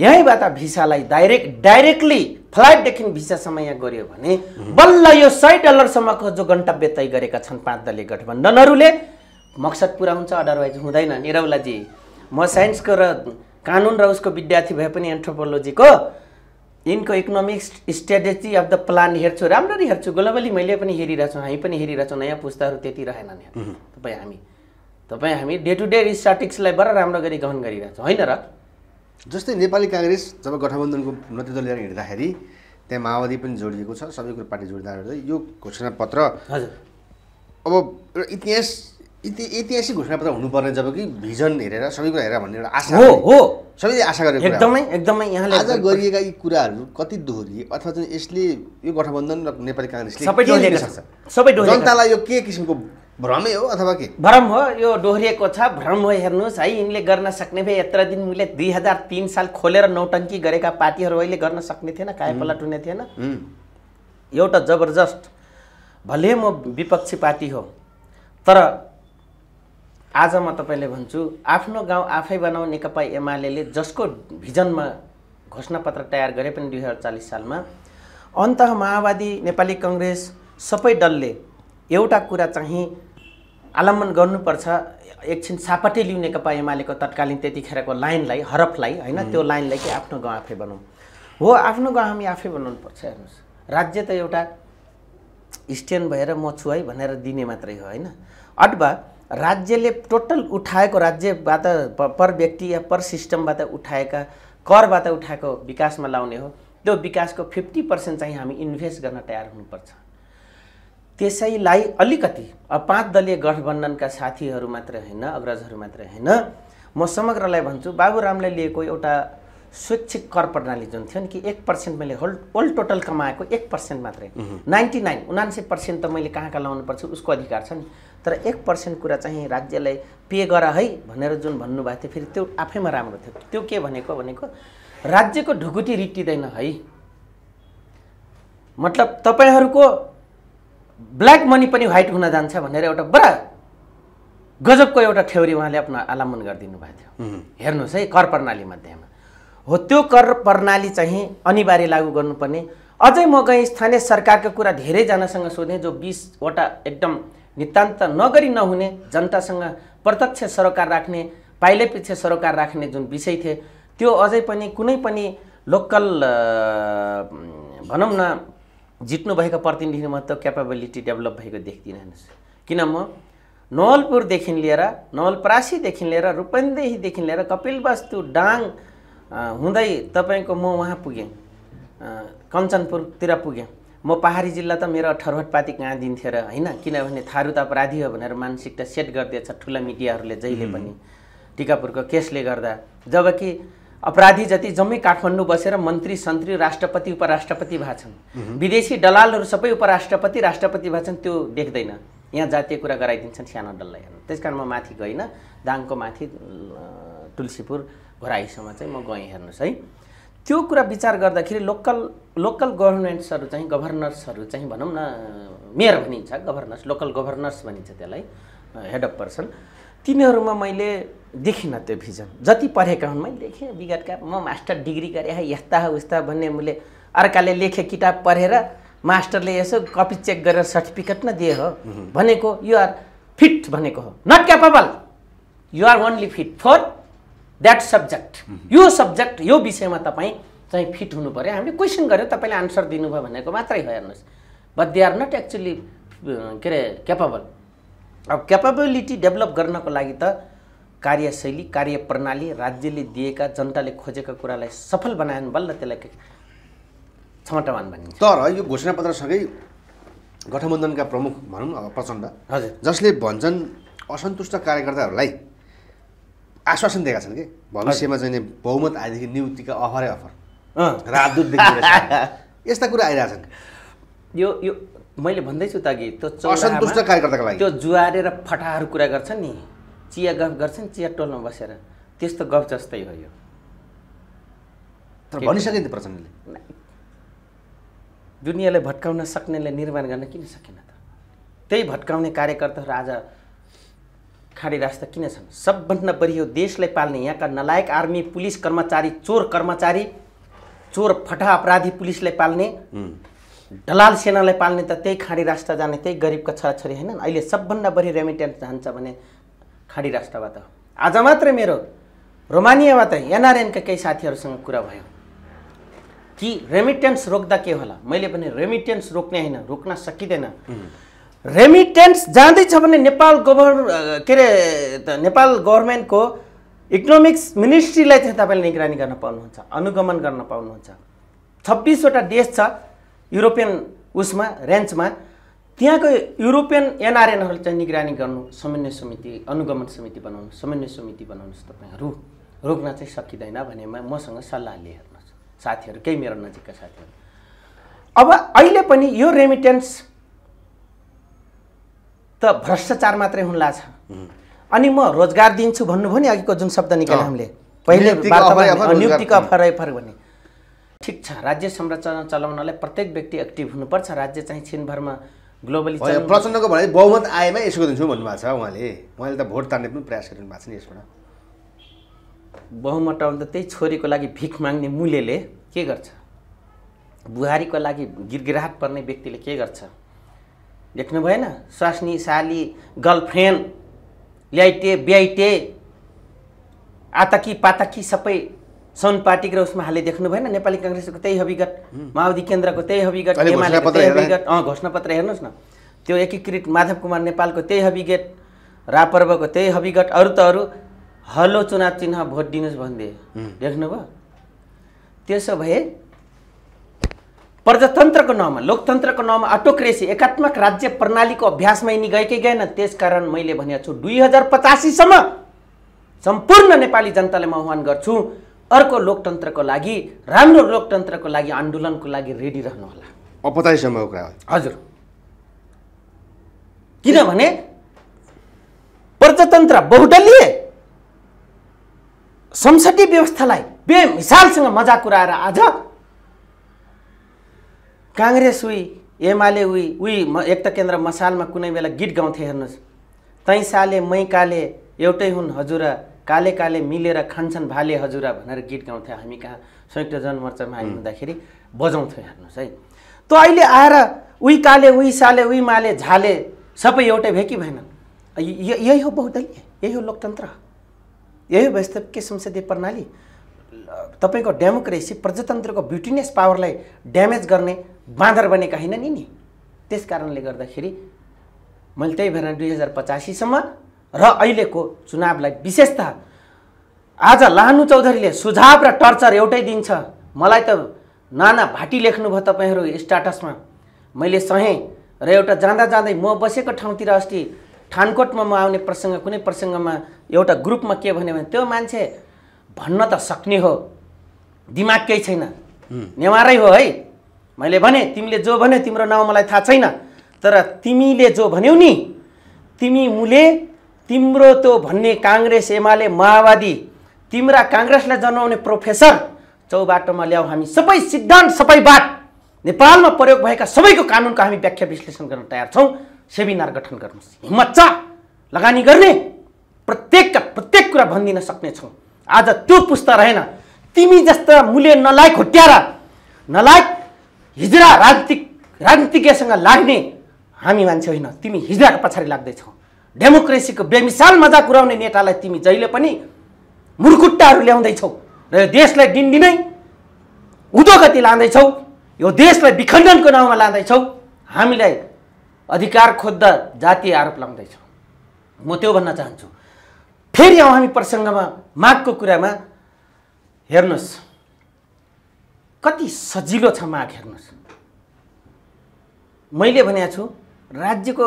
यहीँबाट भिसालाई डाइरेक्ट डाइरेक्टली फ्लाइटदेखि भिसासम्म यहाँ गऱ्यो भने बल्ल यो सय डलरसम्मको जो गन्तव्य तय गरेका छन् पाँच दलीय गठबन्धनहरूले मकसद पुरा हुन्छ अदरवाइज हुँदैन निरौलाजी म साइन्सको र कानुन र उसको विद्यार्थी भए पनि एन्थ्रोपोलोजीको यिनको economics strategy of the plan हेर्छु राम्ररी हेर्छु ग्लोबली मैले पनि हेरिरहेछौँ हामी पनि हेरिरहेछौँ नयाँ पुस्ताहरू त्यति रहेनन् तपाईँ हामी तपाईँ हामी डे टु डे स्टाटिक्सलाई बडा राम्रो गरी गहन गरिरहेछौँ होइन र जस्तै नेपाली काङ्ग्रेस जब गठबन्धनको नेतृत्व लिएर हिँड्दाखेरि त्यहाँ माओवादी पनि जोडिएको छ सबै कुरो पार्टी जोडिँदा यो घोषणा पत्र हजुर अब इतिहास ऐतिहासिक घोषणापत्र हुनुपर्ने जब कि भिजन हेरेर सबै कुरा हेरेर भन्ने एउटा आशा हो हो सबैले आशा गरेको एकदमै एकदमै यहाँले आज गरिएका यी कुराहरू कति दोहोरिए अथवा चाहिँ यसले यो गठबन्धन र नेपाली काङ्ग्रेसले सबै सबै जनतालाई यो के किसिमको भ्रमै हो अथवा के भ्रम हो यो डोहोरिएको छ भ्रम हो हेर्नुहोस् है यिनले गर्न सक्ने भए यत्र दिन उनले दुई हजार तिन साल खोलेर नौटङ्की गरेका पार्टीहरू अहिले गर्न सक्ने थिएन कायपल्ला टुने थिएन एउटा जबरजस्त भले म विपक्षी पार्टी हो तर आज म तपाईँले भन्छु आफ्नो गाउँ आफै बनाऊ नेकपा एमाले जसको भिजनमा घोषणापत्र तयार गरे पनि दुई हजार चालिस सालमा अन्त माओवादी नेपाली कङ्ग्रेस सबै दलले एउटा कुरा चाहिँ आलम्बन गर्नुपर्छ एकछिन सापटे लिउ नेकपा एमालेको तत्कालीन त्यतिखेरको लाइनलाई हरफलाई होइन त्यो लाइनलाई कि आफ्नो गाउँ आफै बनाऊ हो आफ्नो गाउँ हामी आफै बनाउनु पर्छ हेर्नुहोस् राज्य त एउटा स्ट्यान्ड भएर म छु है भनेर दिने मात्रै हो होइन अथवा राज्यले टोटल उठाएको राज्यबाट पर व्यक्ति या पर सिस्टमबाट उठाएका करबाट उठाएको विकासमा लाउने हो त्यो विकासको फिफ्टी पर्सेन्ट चाहिँ हामी इन्भेस्ट गर्न तयार हुनुपर्छ त्यसैलाई अलिकति अब पाँच दलीय गठबन्धनका साथीहरू मात्र होइन अग्रजहरू मात्र होइन म समग्रलाई भन्छु बाबुरामलाई लिएको एउटा स्वैच्छिक कर प्रणाली जुन थियो नि कि एक पर्सेन्ट मैले होल होल टोटल कमाएको एक पर्सेन्ट मात्रै नाइन्टी नाइन उनान्से पर्सेन्ट त मैले कहाँ कहाँ लाउनुपर्छ उसको अधिकार छ नि तर एक पर्सेन्ट कुरा चाहिँ राज्यलाई पे गर है भनेर जुन भन्नुभएको थियो फेरि त्यो आफैमा राम्रो थियो त्यो के भनेको भनेको राज्यको ढुकुटी रिटिँदैन है मतलब तपाईँहरूको ब्ल्याक मनी पनि व्हाइट हुन जान्छ भनेर एउटा बडा गजबको एउटा थ्योरी उहाँले आफ्नो आलम्बन गरिदिनु भएको थियो हेर्नुहोस् है कर प्रणाली मध्येमा हो त्यो कर प्रणाली चाहिँ अनिवार्य लागू गर्नुपर्ने अझै म गएँ स्थानीय सरकारको कुरा धेरैजनासँग सोधेँ जो बिसवटा एकदम नितान्त नगरी नहुने जनतासँग प्रत्यक्ष सरोकार राख्ने पाइले सरोकार राख्ने जुन विषय थिए त्यो अझै पनि कुनै पनि लोकल भनौँ न जित्नुभएको प्रतिनिधिमा त क्यापेबिलिटी डेभलप भएको देख्दिनँ किन म नवलपुरदेखि लिएर नवलपरासीदेखि लिएर रूपन्देहीदेखि लिएर कपिलवस्तु डाङ हुँदै तपाईँको म उहाँ पुगेँ कञ्चनपुरतिर पुगेँ म पहाडी जिल्ला त मेरो ठरवटपाती कहाँ दिन्थ्यो र होइन किनभने थारू त अपराधी हो भनेर मानसिकता सेट गरिदिएछ ठुला मिडियाहरूले जहिले पनि टिकापुरको केसले गर्दा जबकि अपराधी जति जम्मै काठमाडौँ बसेर मन्त्री सन्त्री राष्ट्रपति उपराष्ट्रपति भएको छन् विदेशी दलालहरू सबै उपराष्ट्रपति राष्ट्रपति भएको छन् त्यो देख्दैन यहाँ जातीय कुरा गराइदिन्छन् सानो डल्लै त्यस कारण म माथि गइनँ दाङको माथि तुलसीपुर घोराईसम्म चाहिँ म गएँ हेर्नुहोस् है त्यो कुरा विचार गर्दाखेरि लोकल लोकल गभर्मेन्ट्सहरू चाहिँ गभर्नर्सहरू चाहिँ भनौँ न मेयर भनिन्छ गभर्नर्स लोकल गभर्नर्स भनिन्छ त्यसलाई हेड अफ पर्सन तिनीहरूमा मैले देखिनँ त्यो भिजन जति पढेका हुन् मैले देखेँ विगतका म मास्टर डिग्री गरेँ है यस्ता उस्ता भन्ने मैले अर्काले लेखेँ किताब पढेर मास्टरले यसो कपी चेक गरेर सर्टिफिकेट नै दिए हो भनेको युआर फिट भनेको हो not capable you're only fit for that subject यो सब्जेक्ट यो विषयमा तपाईँ चाहिँ फिट हुनु पऱ्यो हामीले क्वेसन गऱ्यो तपाईँले आन्सर दिनुभयो भनेको मात्रै हो हेर्नुहोस् but they are not actually के अरे क्यापेबल अब क्यापेबिलिटी डेभलप गर्नको लागि त कार्यशैली कार्यप्रणाली राज्यले दिएका जनताले खोजेका कुरालाई सफल बनायो भने बल्ल त्यसलाई क्षमतावान भनिन्छ तर यो घोषणापत्रसँगै गठबन्धनका प्रमुख भनौँ प्रचण्ड हजुर जसले भन्छन् असन्तुष्ट कार्यकर्ताहरूलाई आश्वासन दिएका छन् कि भविष्यमा चाहिँ बहुमत आएदेखि नियुक्तिका अफरै अफर राजदूत यस्ता कुरा आइरहेछन् यो यो मैले भन्दैछु ताकि त्यो असन्तुष्ट कार्यकर्ताको लागि त्यो र फटाहरू कुरा गर्छन् नि चिया गफ गर्छन् चिया टोलमा बसेर त्यस्तो गफ जस्तै हो यो तर भनिसक्यो नि प्रचण्डले दुनियाँलाई भट्काउन सक्नेले निर्माण गर्न किन सकेन त त्यही भट्काउने कार्यकर्ताहरू आज खाडी रास्ता किन छन् सबभन्दा बढी यो देशलाई पाल्ने यहाँका नलायक आर्मी पुलिस कर्मचारी चोर कर्मचारी चोर फटा अपराधी पुलिसलाई पाल्ने दलाल सेनालाई पाल्ने त त्यही खाडी रास्ता जाने त्यही गरिबका छोराछोरी होइनन् अहिले सबभन्दा बढी रेमिटेन्स जान्छ भने खाडी राष्ट्रबाट आज मात्र मेरो रोमानियाबाट एनआरएनका केही साथीहरूसँग कुरा भयो कि रेमिटेन्स रोक्दा के होला मैले पनि रेमिटेन्स रोक्ने होइन रोक्न सकिँदैन रेमिटेन्स जाँदैछ भने नेपाल गभर् के अरे नेपाल गभर्मेन्टको इकोनोमिक्स मिनिस्ट्रीलाई चाहिँ तपाईँले निगरानी गर्न पाउनुहुन्छ अनुगमन गर्न पाउनुहुन्छ छब्बिसवटा देश छ युरोपियन उसमा रेन्चमा त्यहाँको युरोपियन एनआरएनहरू चाहिँ निगरानी गर्नु समन्वय समिति अनुगमन समिति बनाउनु समन्वय समिति बनाउनुहोस् तपाईँहरू रोक्न चाहिँ सकिँदैन भनेमा मसँग सल्लाह लिएर साथीहरू केही मेरो नजिकका साथीहरू अब अहिले पनि यो रेमिटेन्स त भ्रष्टाचार मात्रै हुन्ला छ अनि म रोजगार दिन्छु भन्नुभयो नि अघिको जुन शब्द निकाले हामीले पहिले नियुक्तिको अफर एफर भने ठिक छ राज्य संरचना चलाउनलाई प्रत्येक व्यक्ति एक्टिभ हुनुपर्छ राज्य चाहिँ छिनभरमा ग्लोबली प्रचण्डको भने बहुमत आएमै यसो दिन्छु भन्नुभएको छ उहाँले उहाँले त भोट तान्ने पनि प्रयास गरिरहनु भएको छ नि यसबाट बहुमत त त्यही छोरीको लागि भिख माग्ने मूल्यले के गर्छ बुहारीको लागि गिरगिराहट पर्ने व्यक्तिले के गर्छ लेख्नु भएन स्वास्नी साली गर्लफ्रेन्ड ल्याइटे ब्याइटे आतकी पातकी सबै सन पार्टी र उसमा हाले देख्नु भएन नेपाली कङ्ग्रेसको त्यही हविगत माओवादी केन्द्रको त्यही हविगत हविगत अँ घोषणापत्र हेर्नुहोस् न त्यो एकीकृत माधव कुमार नेपालको त्यही हविगेट रापर्वको त्यही हविगत अरू त अरू हलो चुनाव चिन्ह भोट दिनुहोस् भनिदिए देख्नुभयो त्यसो भए प्रजातन्त्रको नाउँमा लोकतन्त्रको नाउँमा अटोक्रेसी एकात्मक राज्य प्रणालीको अभ्यासमा यिनी गएकै गएन त्यसकारण मैले भनेको छु दुई हजार पचासीसम्म सम्पूर्ण नेपाली जनतालाई म आह्वान गर्छु अर्को लोकतन्त्रको लागि राम्रो लोकतन्त्रको लागि आन्दोलनको लागि रेडी रहनुहोला कुरा हजुर किनभने प्रजातन्त्र बहुदलीय संसदीय व्यवस्थालाई बेमिसालसँग मजाक कुराएर आज काङ्ग्रेस उही एमाले उही उही म एकता केन्द्र मसालमा कुनै बेला गीत गाउँथे हेर्नुहोस् तैँ साले मै काले एउटै हुन् हजुरा काले काले मिलेर खान्छन् भाले हजुरा भनेर गीत गाउँथे हामी कहाँ संयुक्त जनमोर्चामा हामी हुँदाखेरि बजाउँथ्यो हेर्नुहोस् है त अहिले आएर उही काले उही साले उही माले झाले सबै एउटै भेकी भएनन् यही हो बहुदलीय यही हो लोकतन्त्र यही हो वास्तविक संसदीय प्रणाली तपाईँको डेमोक्रेसी प्रजातन्त्रको ब्युटिनेस पावरलाई ड्यामेज गर्ने बाँदर बनेका होइनन् नि त्यस कारणले गर्दाखेरि मैले त्यही भएर दुई हजार पचासीसम्म र अहिलेको चुनावलाई विशेषतः आज लानु चौधरीले सुझाव र टर्चर एउटै दिन्छ मलाई त नाना भाटी लेख्नुभयो तपाईँहरू स्टाटसमा मैले सहेँ र एउटा जाँदा जाँदै म बसेको ठाउँतिर अस्ति ठानकोटमा म आउने प्रसङ्ग कुनै प्रसङ्गमा एउटा ग्रुपमा के भन्यो भने त्यो मान्छे भन्न त सक्ने हो दिमाग केही छैन नेवारै हो है मैले भने तिमीले जो भन्यो तिम्रो नाउँ मलाई थाहा छैन तर तिमीले जो भन्यौ नि तिमी मुले तिम्रो त्यो भन्ने काङ्ग्रेस एमाले माओवादी तिम्रा काङ्ग्रेसलाई जन्माउने प्रोफेसर चौबाटोमा ल्याऊ हामी सबै सिद्धान्त सबै बात नेपालमा प्रयोग भएका सबैको कानुनको हामी व्याख्या विश्लेषण गर्न तयार छौँ सेमिनार गठन गर्नुहोस् हिम्मत छ लगानी गर्ने प्रत्येकका प्रत्येक कुरा भनिदिन सक्नेछौँ आज त्यो पुस्ता रहेन तिमी जस्ता मूल्य नलायक हुट्याएर नलायक हिजरा राजनीतिक राजनीतिज्ञसँग लाग्ने हामी मान्छे होइन तिमी हिजराको पछाडि लाग्दैछौ डेमोक्रेसीको बेमिसाल मजाक उडाउने नेतालाई तिमी जहिले पनि मुर्खुट्टाहरू ल्याउँदैछौ र यो देशलाई दिनदिनै उदो गति लाँदैछौ यो देशलाई विखण्डनको नाउँमा लाँदैछौ हामीलाई अधिकार खोज्दा जातीय आरोप लाउँदैछौ म त्यो भन्न चाहन्छु फेरि आउँ हामी प्रसङ्गमा मागको कुरामा हेर्नुहोस् कति सजिलो छ माग हेर्नुहोस् मैले भनेको छु राज्यको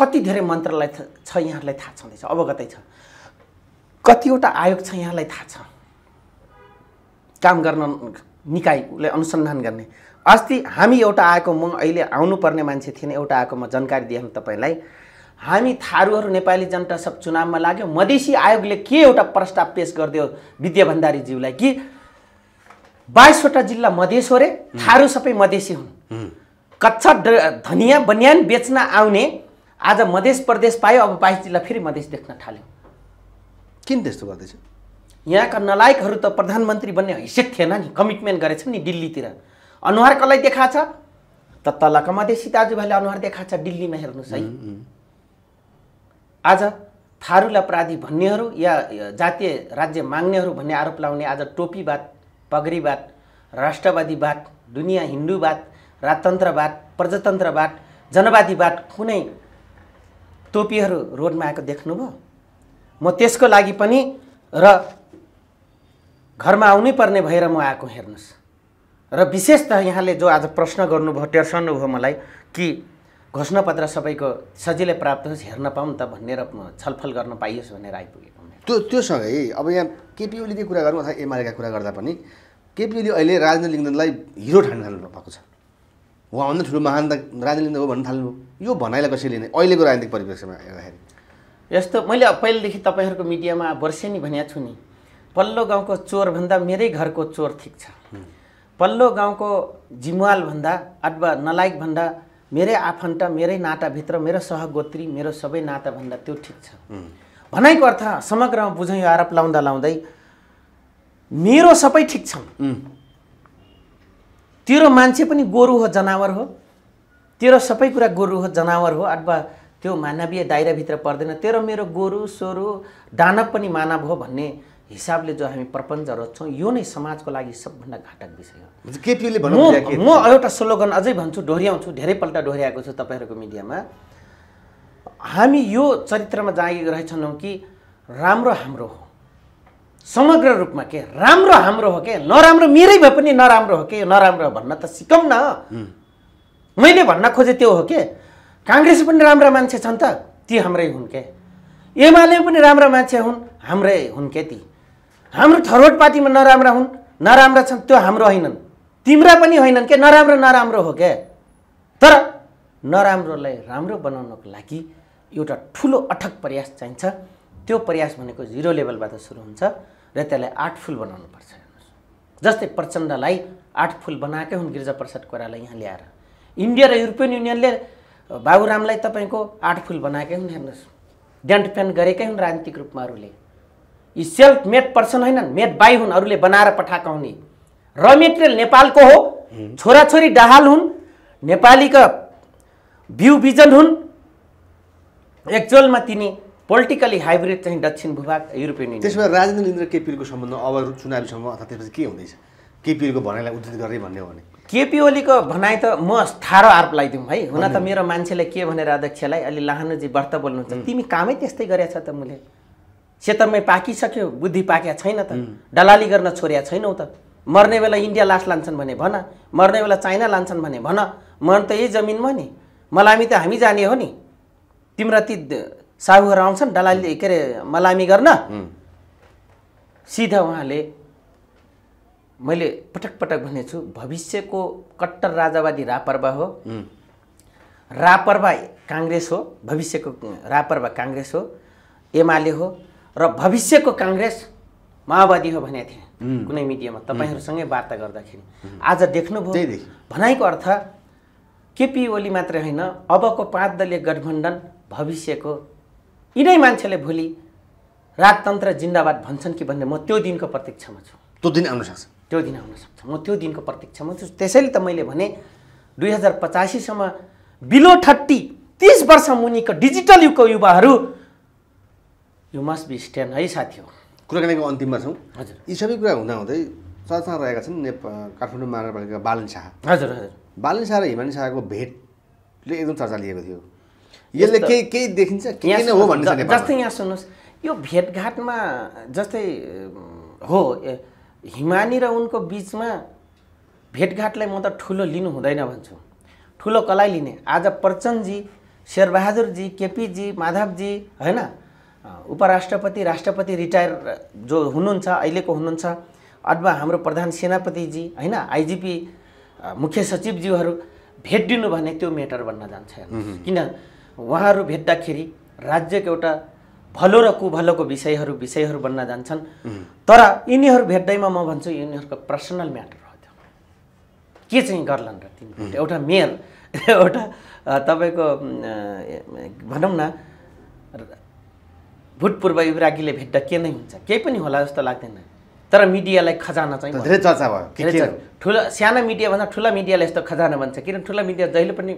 कति धेरै मन्त्रालय छ यहाँहरूलाई थाहा छँदैछ अवगतै छ कतिवटा आयोग छ यहाँलाई थाहा छ काम गर्न निकायले अनुसन्धान गर्ने अस्ति हामी एउटा आएको म अहिले आउनुपर्ने मान्छे थिएन एउटा आएको म जानकारी दिएँ तपाईँलाई हामी थारूहरू नेपाली जनता सब चुनावमा लाग्यो मधेसी आयोगले के एउटा प्रस्ताव पेस गरिदियो विद्या भण्डारीज्यूलाई कि बाइसवटा जिल्ला मधेसोरे थारू सबै मधेसी हुन् कच्चा धनियाँ बनियान बेच्न आउने आज मधेस प्रदेश पायो अब बाइस जिल्ला फेरि मधेस देख्न थाल्यो किन त्यस्तो गर्दैछ यहाँका नलायकहरू त प्रधानमन्त्री बन्ने हैसियत थिएन नि कमिटमेन्ट गरेछन् नि दिल्लीतिर अनुहार कसलाई छ त तलका मधेसी दाजुभाइले अनुहार देखाछ दिल्लीमा हेर्नुहोस् है आज थारूलाई अपराधी भन्नेहरू या जातीय राज्य माग्नेहरू भन्ने आरोप लाउने आज टोपीवाद पगरीवाद राष्ट्रवादीवाद दुनियाँ हिन्दूवाद राजतन्त्रवाद प्रजातन्त्रवाद जनवादीवाद कुनै टोपीहरू रोडमा आएको देख्नुभयो म त्यसको लागि पनि र घरमा आउनै पर्ने भएर म आएको हेर्नुहोस् र विशेष त यहाँले जो आज प्रश्न गर्नुभयो टेर्साउनुभयो मलाई कि घोषणापत्र सबैको सजिलै प्राप्त होस् हेर्न पाऊँ त भनेर छलफल गर्न पाइयोस् भनेर आइपुगेँ त्यो त्योसँगै अब यहाँ केपी ओलीकै कुरा गरौँ अथवा एमआरएका कुरा गर्दा पनि केपी ओली अहिले राजेन्द्र लिङ्गनलाई हिरो ठान्न थाल्नु भएको छ उहाँभन्दा ठुलो महान त राजेन्द्र लिङ्गदेन हो भन्न थाल्नु यो भनाइलाई कसैले नै अहिलेको राजनीतिक परिप्रेक्ष्यमा हेर्दाखेरि यस्तो मैले पहिलेदेखि तपाईँहरूको मिडियामा वर्षेनी भनेको छु नि पल्लो गाउँको चोरभन्दा मेरै घरको चोर ठिक छ पल्लो गाउँको जिम्वालभन्दा अथवा नलायकभन्दा मेरै आफन्त मेरै नाताभित्र मेरो सहगोत्री मेरो सबै नाताभन्दा त्यो ठिक छ भनाइको अर्थ समग्रमा बुझौँ यो आरोप लाउँदा लाउँदै मेरो सबै ठिक छ तेरो मान्छे पनि गोरु हो जनावर हो तेरो सबै कुरा गोरु हो जनावर हो अथवा त्यो मानवीय दायराभित्र पर्दैन तेरो मेरो गोरु सोरु दानव पनि मानव हो भन्ने हिसाबले जो हामी प्रपञ्च रोज्छौँ यो नै समाजको लागि सबभन्दा घातक विषय हो म एउटा स्लोगन अझै भन्छु डोर्याउँछु धेरैपल्ट डोर्याएको छु तपाईँहरूको मिडियामा हामी यो चरित्रमा जागेको रहेछौँ कि राम्रो हाम्रो हो समग्र रूपमा के राम्रो हाम्रो हो के नराम्रो मेरै भए पनि नराम्रो हो के नराम्रो भन्न त सिकौँ न मैले भन्न खोजेँ त्यो हो के काङ्ग्रेस पनि राम्रा मान्छे छन् त ती हाम्रै हुन् के एमाले पनि राम्रा मान्छे हुन् हाम्रै हुन् के ती हाम्रो थरोट पार्टीमा नराम्रा हुन् नराम्रा छन् त्यो हाम्रो होइनन् तिम्रा पनि होइनन् के नराम्रो नराम्रो हो के तर नराम्रोलाई राम्रो बनाउनको लागि एउटा ठुलो अठक प्रयास चाहिन्छ त्यो प्रयास भनेको जिरो लेभलबाट सुरु हुन्छ र त्यसलाई आर्टफुल बनाउनुपर्छ जस्तै प्रचण्डलाई आर्टफुल बनाएकै हुन् गिरिजाप्रसाद कोरालाई यहाँ ल्याएर इन्डिया र युरोपियन युनियनले बाबुरामलाई तपाईँको आर्टफुल बनाएकै हुन् हेर्नुहोस् प्यान गरेकै हुन् राजनीतिक रूपमा अरूले यी सेल्फ मेड पर्सन होइनन् मेड बाई हुन् अरूले बनाएर पठाएको हुने र मेटेरियल नेपालको हो छोराछोरी डहाल हुन् नेपालीका बिउ बिजन हुन् एक्चुअलमा तिनी पोलिटिकली हाइब्रिड चाहिँ दक्षिण भूभाग युरोपियन युनियन भए राजेन्द्र इन्द्र सम्बन्ध अब चुनावीसम्म अथवा त्यसपछि के हुँदैछ केपिएलको भनाइलाई उद्धित गर्ने भन्ने हो भने केपी ओलीको भनाइ त म ठाडो आरोप लगाइदिउँ है हुन त मेरो मान्छेलाई के भनेर अध्यक्षलाई अलि लाहानुजी व्रत बोल्नुहुन्छ तिमी कामै त्यस्तै गरेछ त मैले सेतनमै पाकिसक्यो बुद्धि पाकेका छैन त डलाली गर्न छोरिया छैनौ त मर्ने बेला इन्डिया लास लान्छन् भने भन मर्ने बेला चाइना लान्छन् भने भन मर्नु त यही जमिनमा नि मलामी त हामी जाने हो नि तिम्रा ती साहुहरू आउँछन् डलाली के अरे मलामी गर्न सिधा उहाँले मैले पटक पटक भनेछु भविष्यको कट्टर राजावादी रापरवा हो रापरवा काङ्ग्रेस हो भविष्यको रापरवा काङ्ग्रेस हो एमाले हो र भविष्यको काङ्ग्रेस माओवादी हो भनेको थिएँ कुनै मिडियामा तपाईँहरूसँगै वार्ता गर्दाखेरि आज देख्नुभयो भनाइको अर्थ केपी ओली मात्रै होइन अबको पाँच दलीय गठबन्धन भविष्यको यिनै मान्छेले भोलि राजतन्त्र जिन्दाबाद भन्छन् कि भन्ने म त्यो दिनको प्रतीक्षामा छु त्यो दिन आउन सक्छ त्यो दिन आउन सक्छ म त्यो दिनको प्रतीक्षामा छु त्यसैले त मैले भने दुई हजार पचासीसम्म बिलो थर्टी तिस वर्ष मुनिको डिजिटल युगको युवाहरू यु मस्ट बी स्ट्यान्ड है साथी हो कुराकानीको अन्तिममा छौँ हजुर यी सबै कुरा हुँदाहुँदै चर्चा रहेका छन् नेपाल काठमाडौँ महानगरपालिका बालन शाह हजुर हजुर बालन शाह र हिमानी शाहको भेटले एकदम चर्चा लिएको थियो यसले केही केही देखिन्छ के हो भन्नु जस्तै यहाँ सुन्नुहोस् यो भेटघाटमा जस्तै हो हिमानी र उनको बिचमा भेटघाटलाई म त ठुलो लिनु हुँदैन भन्छु ठुलो कलाइ लिने आज प्रचण्डजी शेरबहादुरजी केपीजी माधवजी होइन उपराष्ट्रपति राष्ट्रपति रिटायर जो हुनुहुन्छ अहिलेको हुनुहुन्छ अथवा हाम्रो प्रधान सेनापतिजी होइन आइजिपी मुख्य सचिवज्यूहरू दिनु भने त्यो मेटर बन्न जान्छ किन उहाँहरू भेट्दाखेरि राज्यको एउटा भलो र कुभलोको विषयहरू विषयहरू बन्न जान्छन् तर यिनीहरू भेट्दैमा म भन्छु यिनीहरूको पर्सनल म्याटर हो त्यो के चाहिँ गर्लान् र तिमी एउटा मेयर एउटा तपाईँको भनौँ न भूतपूर्व युवराकीले भेट्दा के नै हुन्छ केही पनि होला जस्तो लाग्दैन तर मिडियालाई खजाना चाहिँ धेरै चर्चा भयो ठुलो सानो मिडियाभन्दा ठुला मिडियालाई यस्तो खजाना भन्छ किन ठुला मिडिया जहिले पनि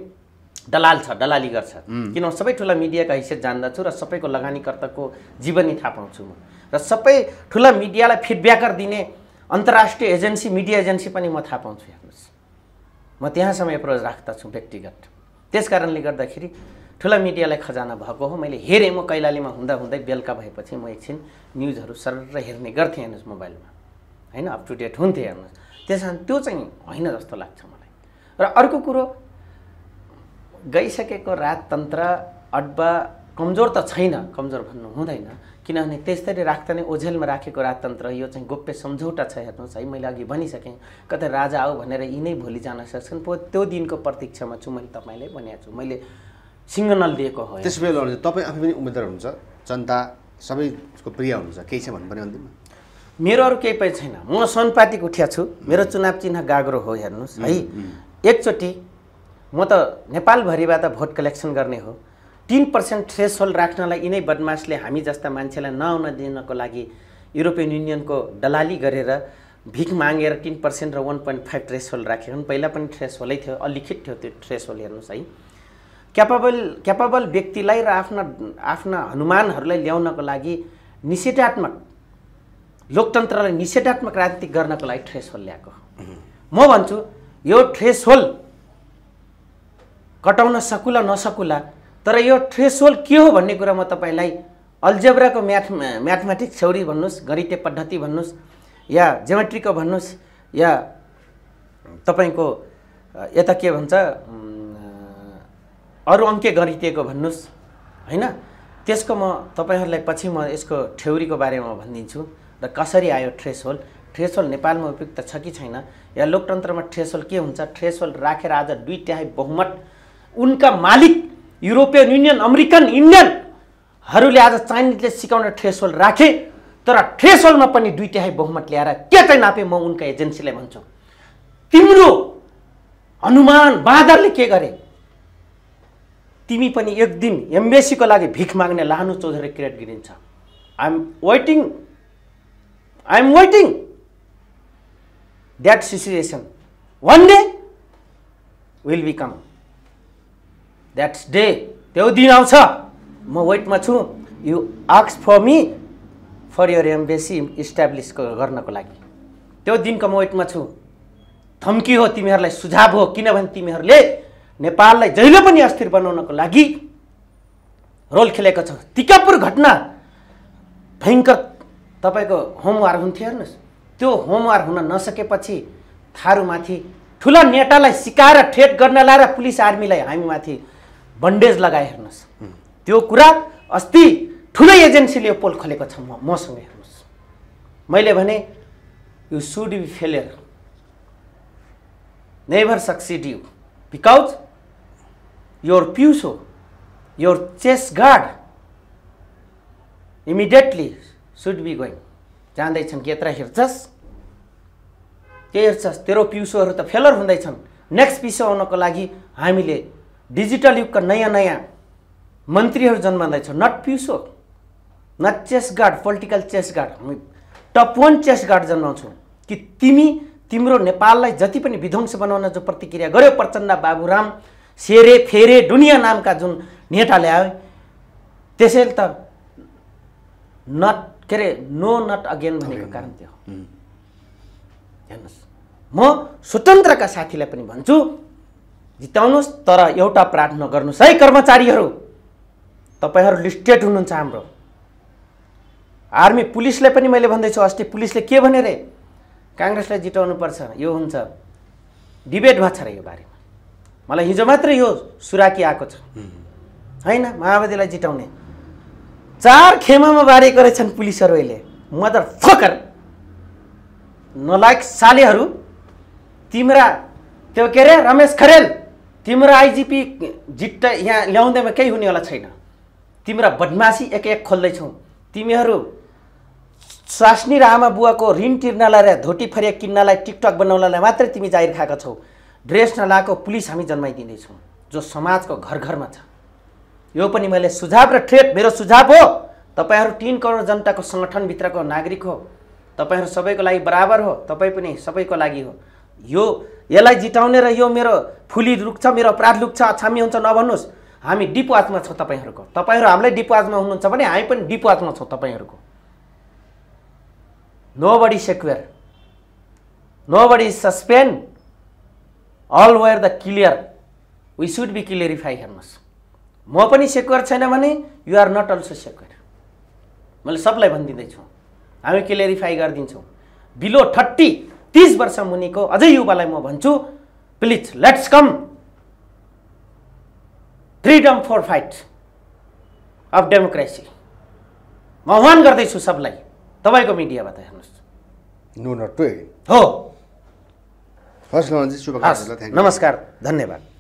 दलाल छ दलाली गर्छ किनभने सबै ठुला मिडियाको हैसियत जान्दछु र सबैको लगानीकर्ताको जीवनी थाहा पाउँछु म र सबै ठुला मिडियालाई फिडब्याकर दिने अन्तर्राष्ट्रिय एजेन्सी मिडिया एजेन्सी पनि म थाहा पाउँछु हेर्नुहोस् म त्यहाँसम्म एप्रोच राख्दछु व्यक्तिगत त्यस कारणले गर्दाखेरि ठुला मिडियालाई खजाना भएको हो मैले हेरेँ म कैलालीमा हुँदा हुँदै बेलुका भएपछि म एकछिन न्युजहरू सरर हेर्ने गर्थेँ हेर्नुहोस् मोबाइलमा होइन अप टु डेट हुन्थेँ हेर्नुहोस् त्यस कारण त्यो चाहिँ होइन जस्तो लाग्छ मलाई र अर्को कुरो गइसकेको राजतन्त्र अड्ब कमजोर त छैन कमजोर भन्नु हुँदैन किनभने त्यसरी राख्दा नै ओझेलमा राखेको राजतन्त्र यो चाहिँ गोप्य सम्झौता छ हेर्नुहोस् है मैले अघि भनिसकेँ कतै राजा आऊ भनेर यिनै नै भोलि जान सक्छन् पो त्यो दिनको प्रतीक्षामा छु मैले तपाईँलाई भनेको छु मैले सिङ्गनल दिएको हो त्यस बेला तपाईँ आफै पनि उम्मेद्वार हुनुहुन्छ जनता सबैको प्रिय हुनुहुन्छ केही छ भन्नु अन्तिममा मेरो अरू केही पनि छैन म सनपाती उठिया छु मेरो चुनाव चिन्ह गाग्रो हो हेर्नुहोस् है एकचोटि म त नेपालभरिबाट भोट कलेक्सन गर्ने हो तिन पर्सेन्ट होल राख्नलाई यिनै बदमासले हामी जस्ता मान्छेलाई नआउन दिनको लागि युरोपियन युनियनको दलाली गरेर भिख मागेर तिन पर्सेन्ट र वान पोइन्ट फाइभ होल राखेको हुन् पहिला पनि होलै थियो अलिखित थियो त्यो होल हेर्नुहोस् है क्यापेबल क्यापेबल व्यक्तिलाई र आफ्ना आफ्ना हनुमानहरूलाई ल्याउनको लागि निषेधात्मक लोकतन्त्रलाई निषेधात्मक राजनीति गर्नको लागि होल ल्याएको म भन्छु यो होल कटाउन सकुला नसकुला तर यो थ्रेसोल के हो भन्ने कुरा म तपाईँलाई अल्जेब्राको म्याथ म्याथमेटिक्स छेउरी भन्नुहोस् गणितीय पद्धति भन्नुहोस् या जियोमेट्रीको भन्नुहोस् या तपाईँको यता के भन्छ अरू अङ्के गणितीयको भन्नुहोस् होइन त्यसको म तपाईँहरूलाई पछि म यसको ठेउरीको बारेमा भनिदिन्छु र कसरी आयो होल ठ्रेस होल नेपालमा उपयुक्त छ कि छैन या लोकतन्त्रमा होल के हुन्छ होल राखेर आज दुई तिहाई बहुमत उनका मालिक युरोपियन युनियन अमेरिकन इन्डियनहरूले आज चाइनिजले सिकाउने होल राखे तर होलमा पनि दुई तिहाई बहुमत ल्याएर के चाहिँ नापे म उनका एजेन्सीलाई भन्छु तिम्रो हनुमान बहादुरले के गरे तिमी पनि एक दिन एम्बेसीको लागि भिख माग्ने लानु चौधरी क्रिएट गिरिन्छ I'm waiting I'm waiting that situation one day will become that's day त्यो दिन आउँछ म वेटमा छु यु आक्स for me for your embassy establish गर्नको लागि त्यो दिनको म वेटमा छु थम्की हो तिमीहरूलाई सुझाव हो किनभने तिमीहरूले नेपाललाई जहिले पनि अस्थिर बनाउनको लागि रोल खेलेको छ तिकापुर घटना भयङ्कर तपाईँको होमवार हुन्थ्यो हेर्नुहोस् त्यो होमवार हुन नसकेपछि थारूमाथि ठुला नेतालाई सिकाएर ठेट गर्न लाएर पुलिस आर्मीलाई हामीमाथि बन्डेज लगाए हेर्नुहोस् त्यो कुरा अस्ति ठुलो एजेन्सीले यो पोल खोलेको छ म मसँग हेर्नुहोस् मैले भने you should be failure never succeed you because your प्युसो your chess guard immediately should be going जाँदैछन् कि यत्र हेर्छस् के हेर्छस् तेरो पिउसोहरू त फेलर हुँदैछन् नेक्स्ट पिसो आउनको लागि हामीले डिजिटल युगका नयाँ नयाँ मन्त्रीहरू जन्माउँदैछ नट प्युसो not chess guard political chess guard हामी टप वान चेस गार्ड जन्माउँछौँ कि तिमी तिम्रो नेपाललाई जति पनि विध्वंस बनाउन जो प्रतिक्रिया गर्यो प्रचण्ड बाबुराम सेरे फेरे डुनिया नामका जुन नेता ल्यायो त्यसैले त नट के अरे नो नट अगेन भनेको कारण त्यो हेर्नुहोस् म स्वतन्त्रका साथीलाई पनि भन्छु जिताउनुहोस् तर एउटा प्रार्थना गर्नुहोस् है कर्मचारीहरू तपाईँहरू लिस्टेड हुनुहुन्छ हाम्रो आर्मी पुलिसलाई पनि मैले भन्दैछु अस्ति पुलिसले के भने रे काङ्ग्रेसलाई जिताउनु पर्छ यो हुन्छ डिबेट भएको छ र यो बारेमा मलाई हिजो मात्रै यो सुराकी आएको छ होइन माओवादीलाई जिताउने चार खेमामा बारेको रहेछन् पुलिसहरू अहिले मदर फकर नलायक सालेहरू तिम्रा त्यो के अरे रमेश खरेल तिम्रो आइजिपी जिट्ट यहाँ ल्याउँदैमा केही हुनेवाला छैन तिम्रा बदमासी एक एक खोल्दैछौ तिमीहरू स्वास्नी र आमा बुवाको ऋण तिर्नलाई र धोटी फरिया किन्नलाई टिकटक बनाउनलाई मात्रै तिमी जाहिर खाएका छौ ड्रेस नलाएको पुलिस हामी जन्माइदिँदैछौँ जो समाजको घर घरमा छ यो पनि मैले सुझाव र ट्रेड मेरो सुझाव हो तपाईँहरू तिन करोड जनताको सङ्गठनभित्रको नागरिक हो तपाईँहरू सबैको लागि बराबर हो तपाईँ पनि सबैको लागि हो यो यसलाई जिताउने र यो मेरो फुली छ मेरो अपराध लुक्छ अछामी हुन्छ नभन्नुहोस् हामी डिपवाचमा छौँ तपाईँहरूको तपाईँहरू हामीलाई डिपवाचमा हुनुहुन्छ भने हामी पनि डिपवाचमा छौँ तपाईँहरूको nobody square nobody suspend all where the clear we should be clarify हेर्नुहोस् म पनि सेक्युर छैन भने युआर नट अल्सो सेक्युर मैले सबलाई भनिदिँदैछु हामी क्लियरिफाई गरिदिन्छौँ बिलो थर्टी तिस वर्ष मुनिको अझै युवालाई म भन्छु please let's come freedom for fight of democracy म आह्वान गर्दैछु सबलाई तपाईँको मिडियाबाट हेर्नुहोस् नो नट हो फर्स्ट नमस्कार धन्यवाद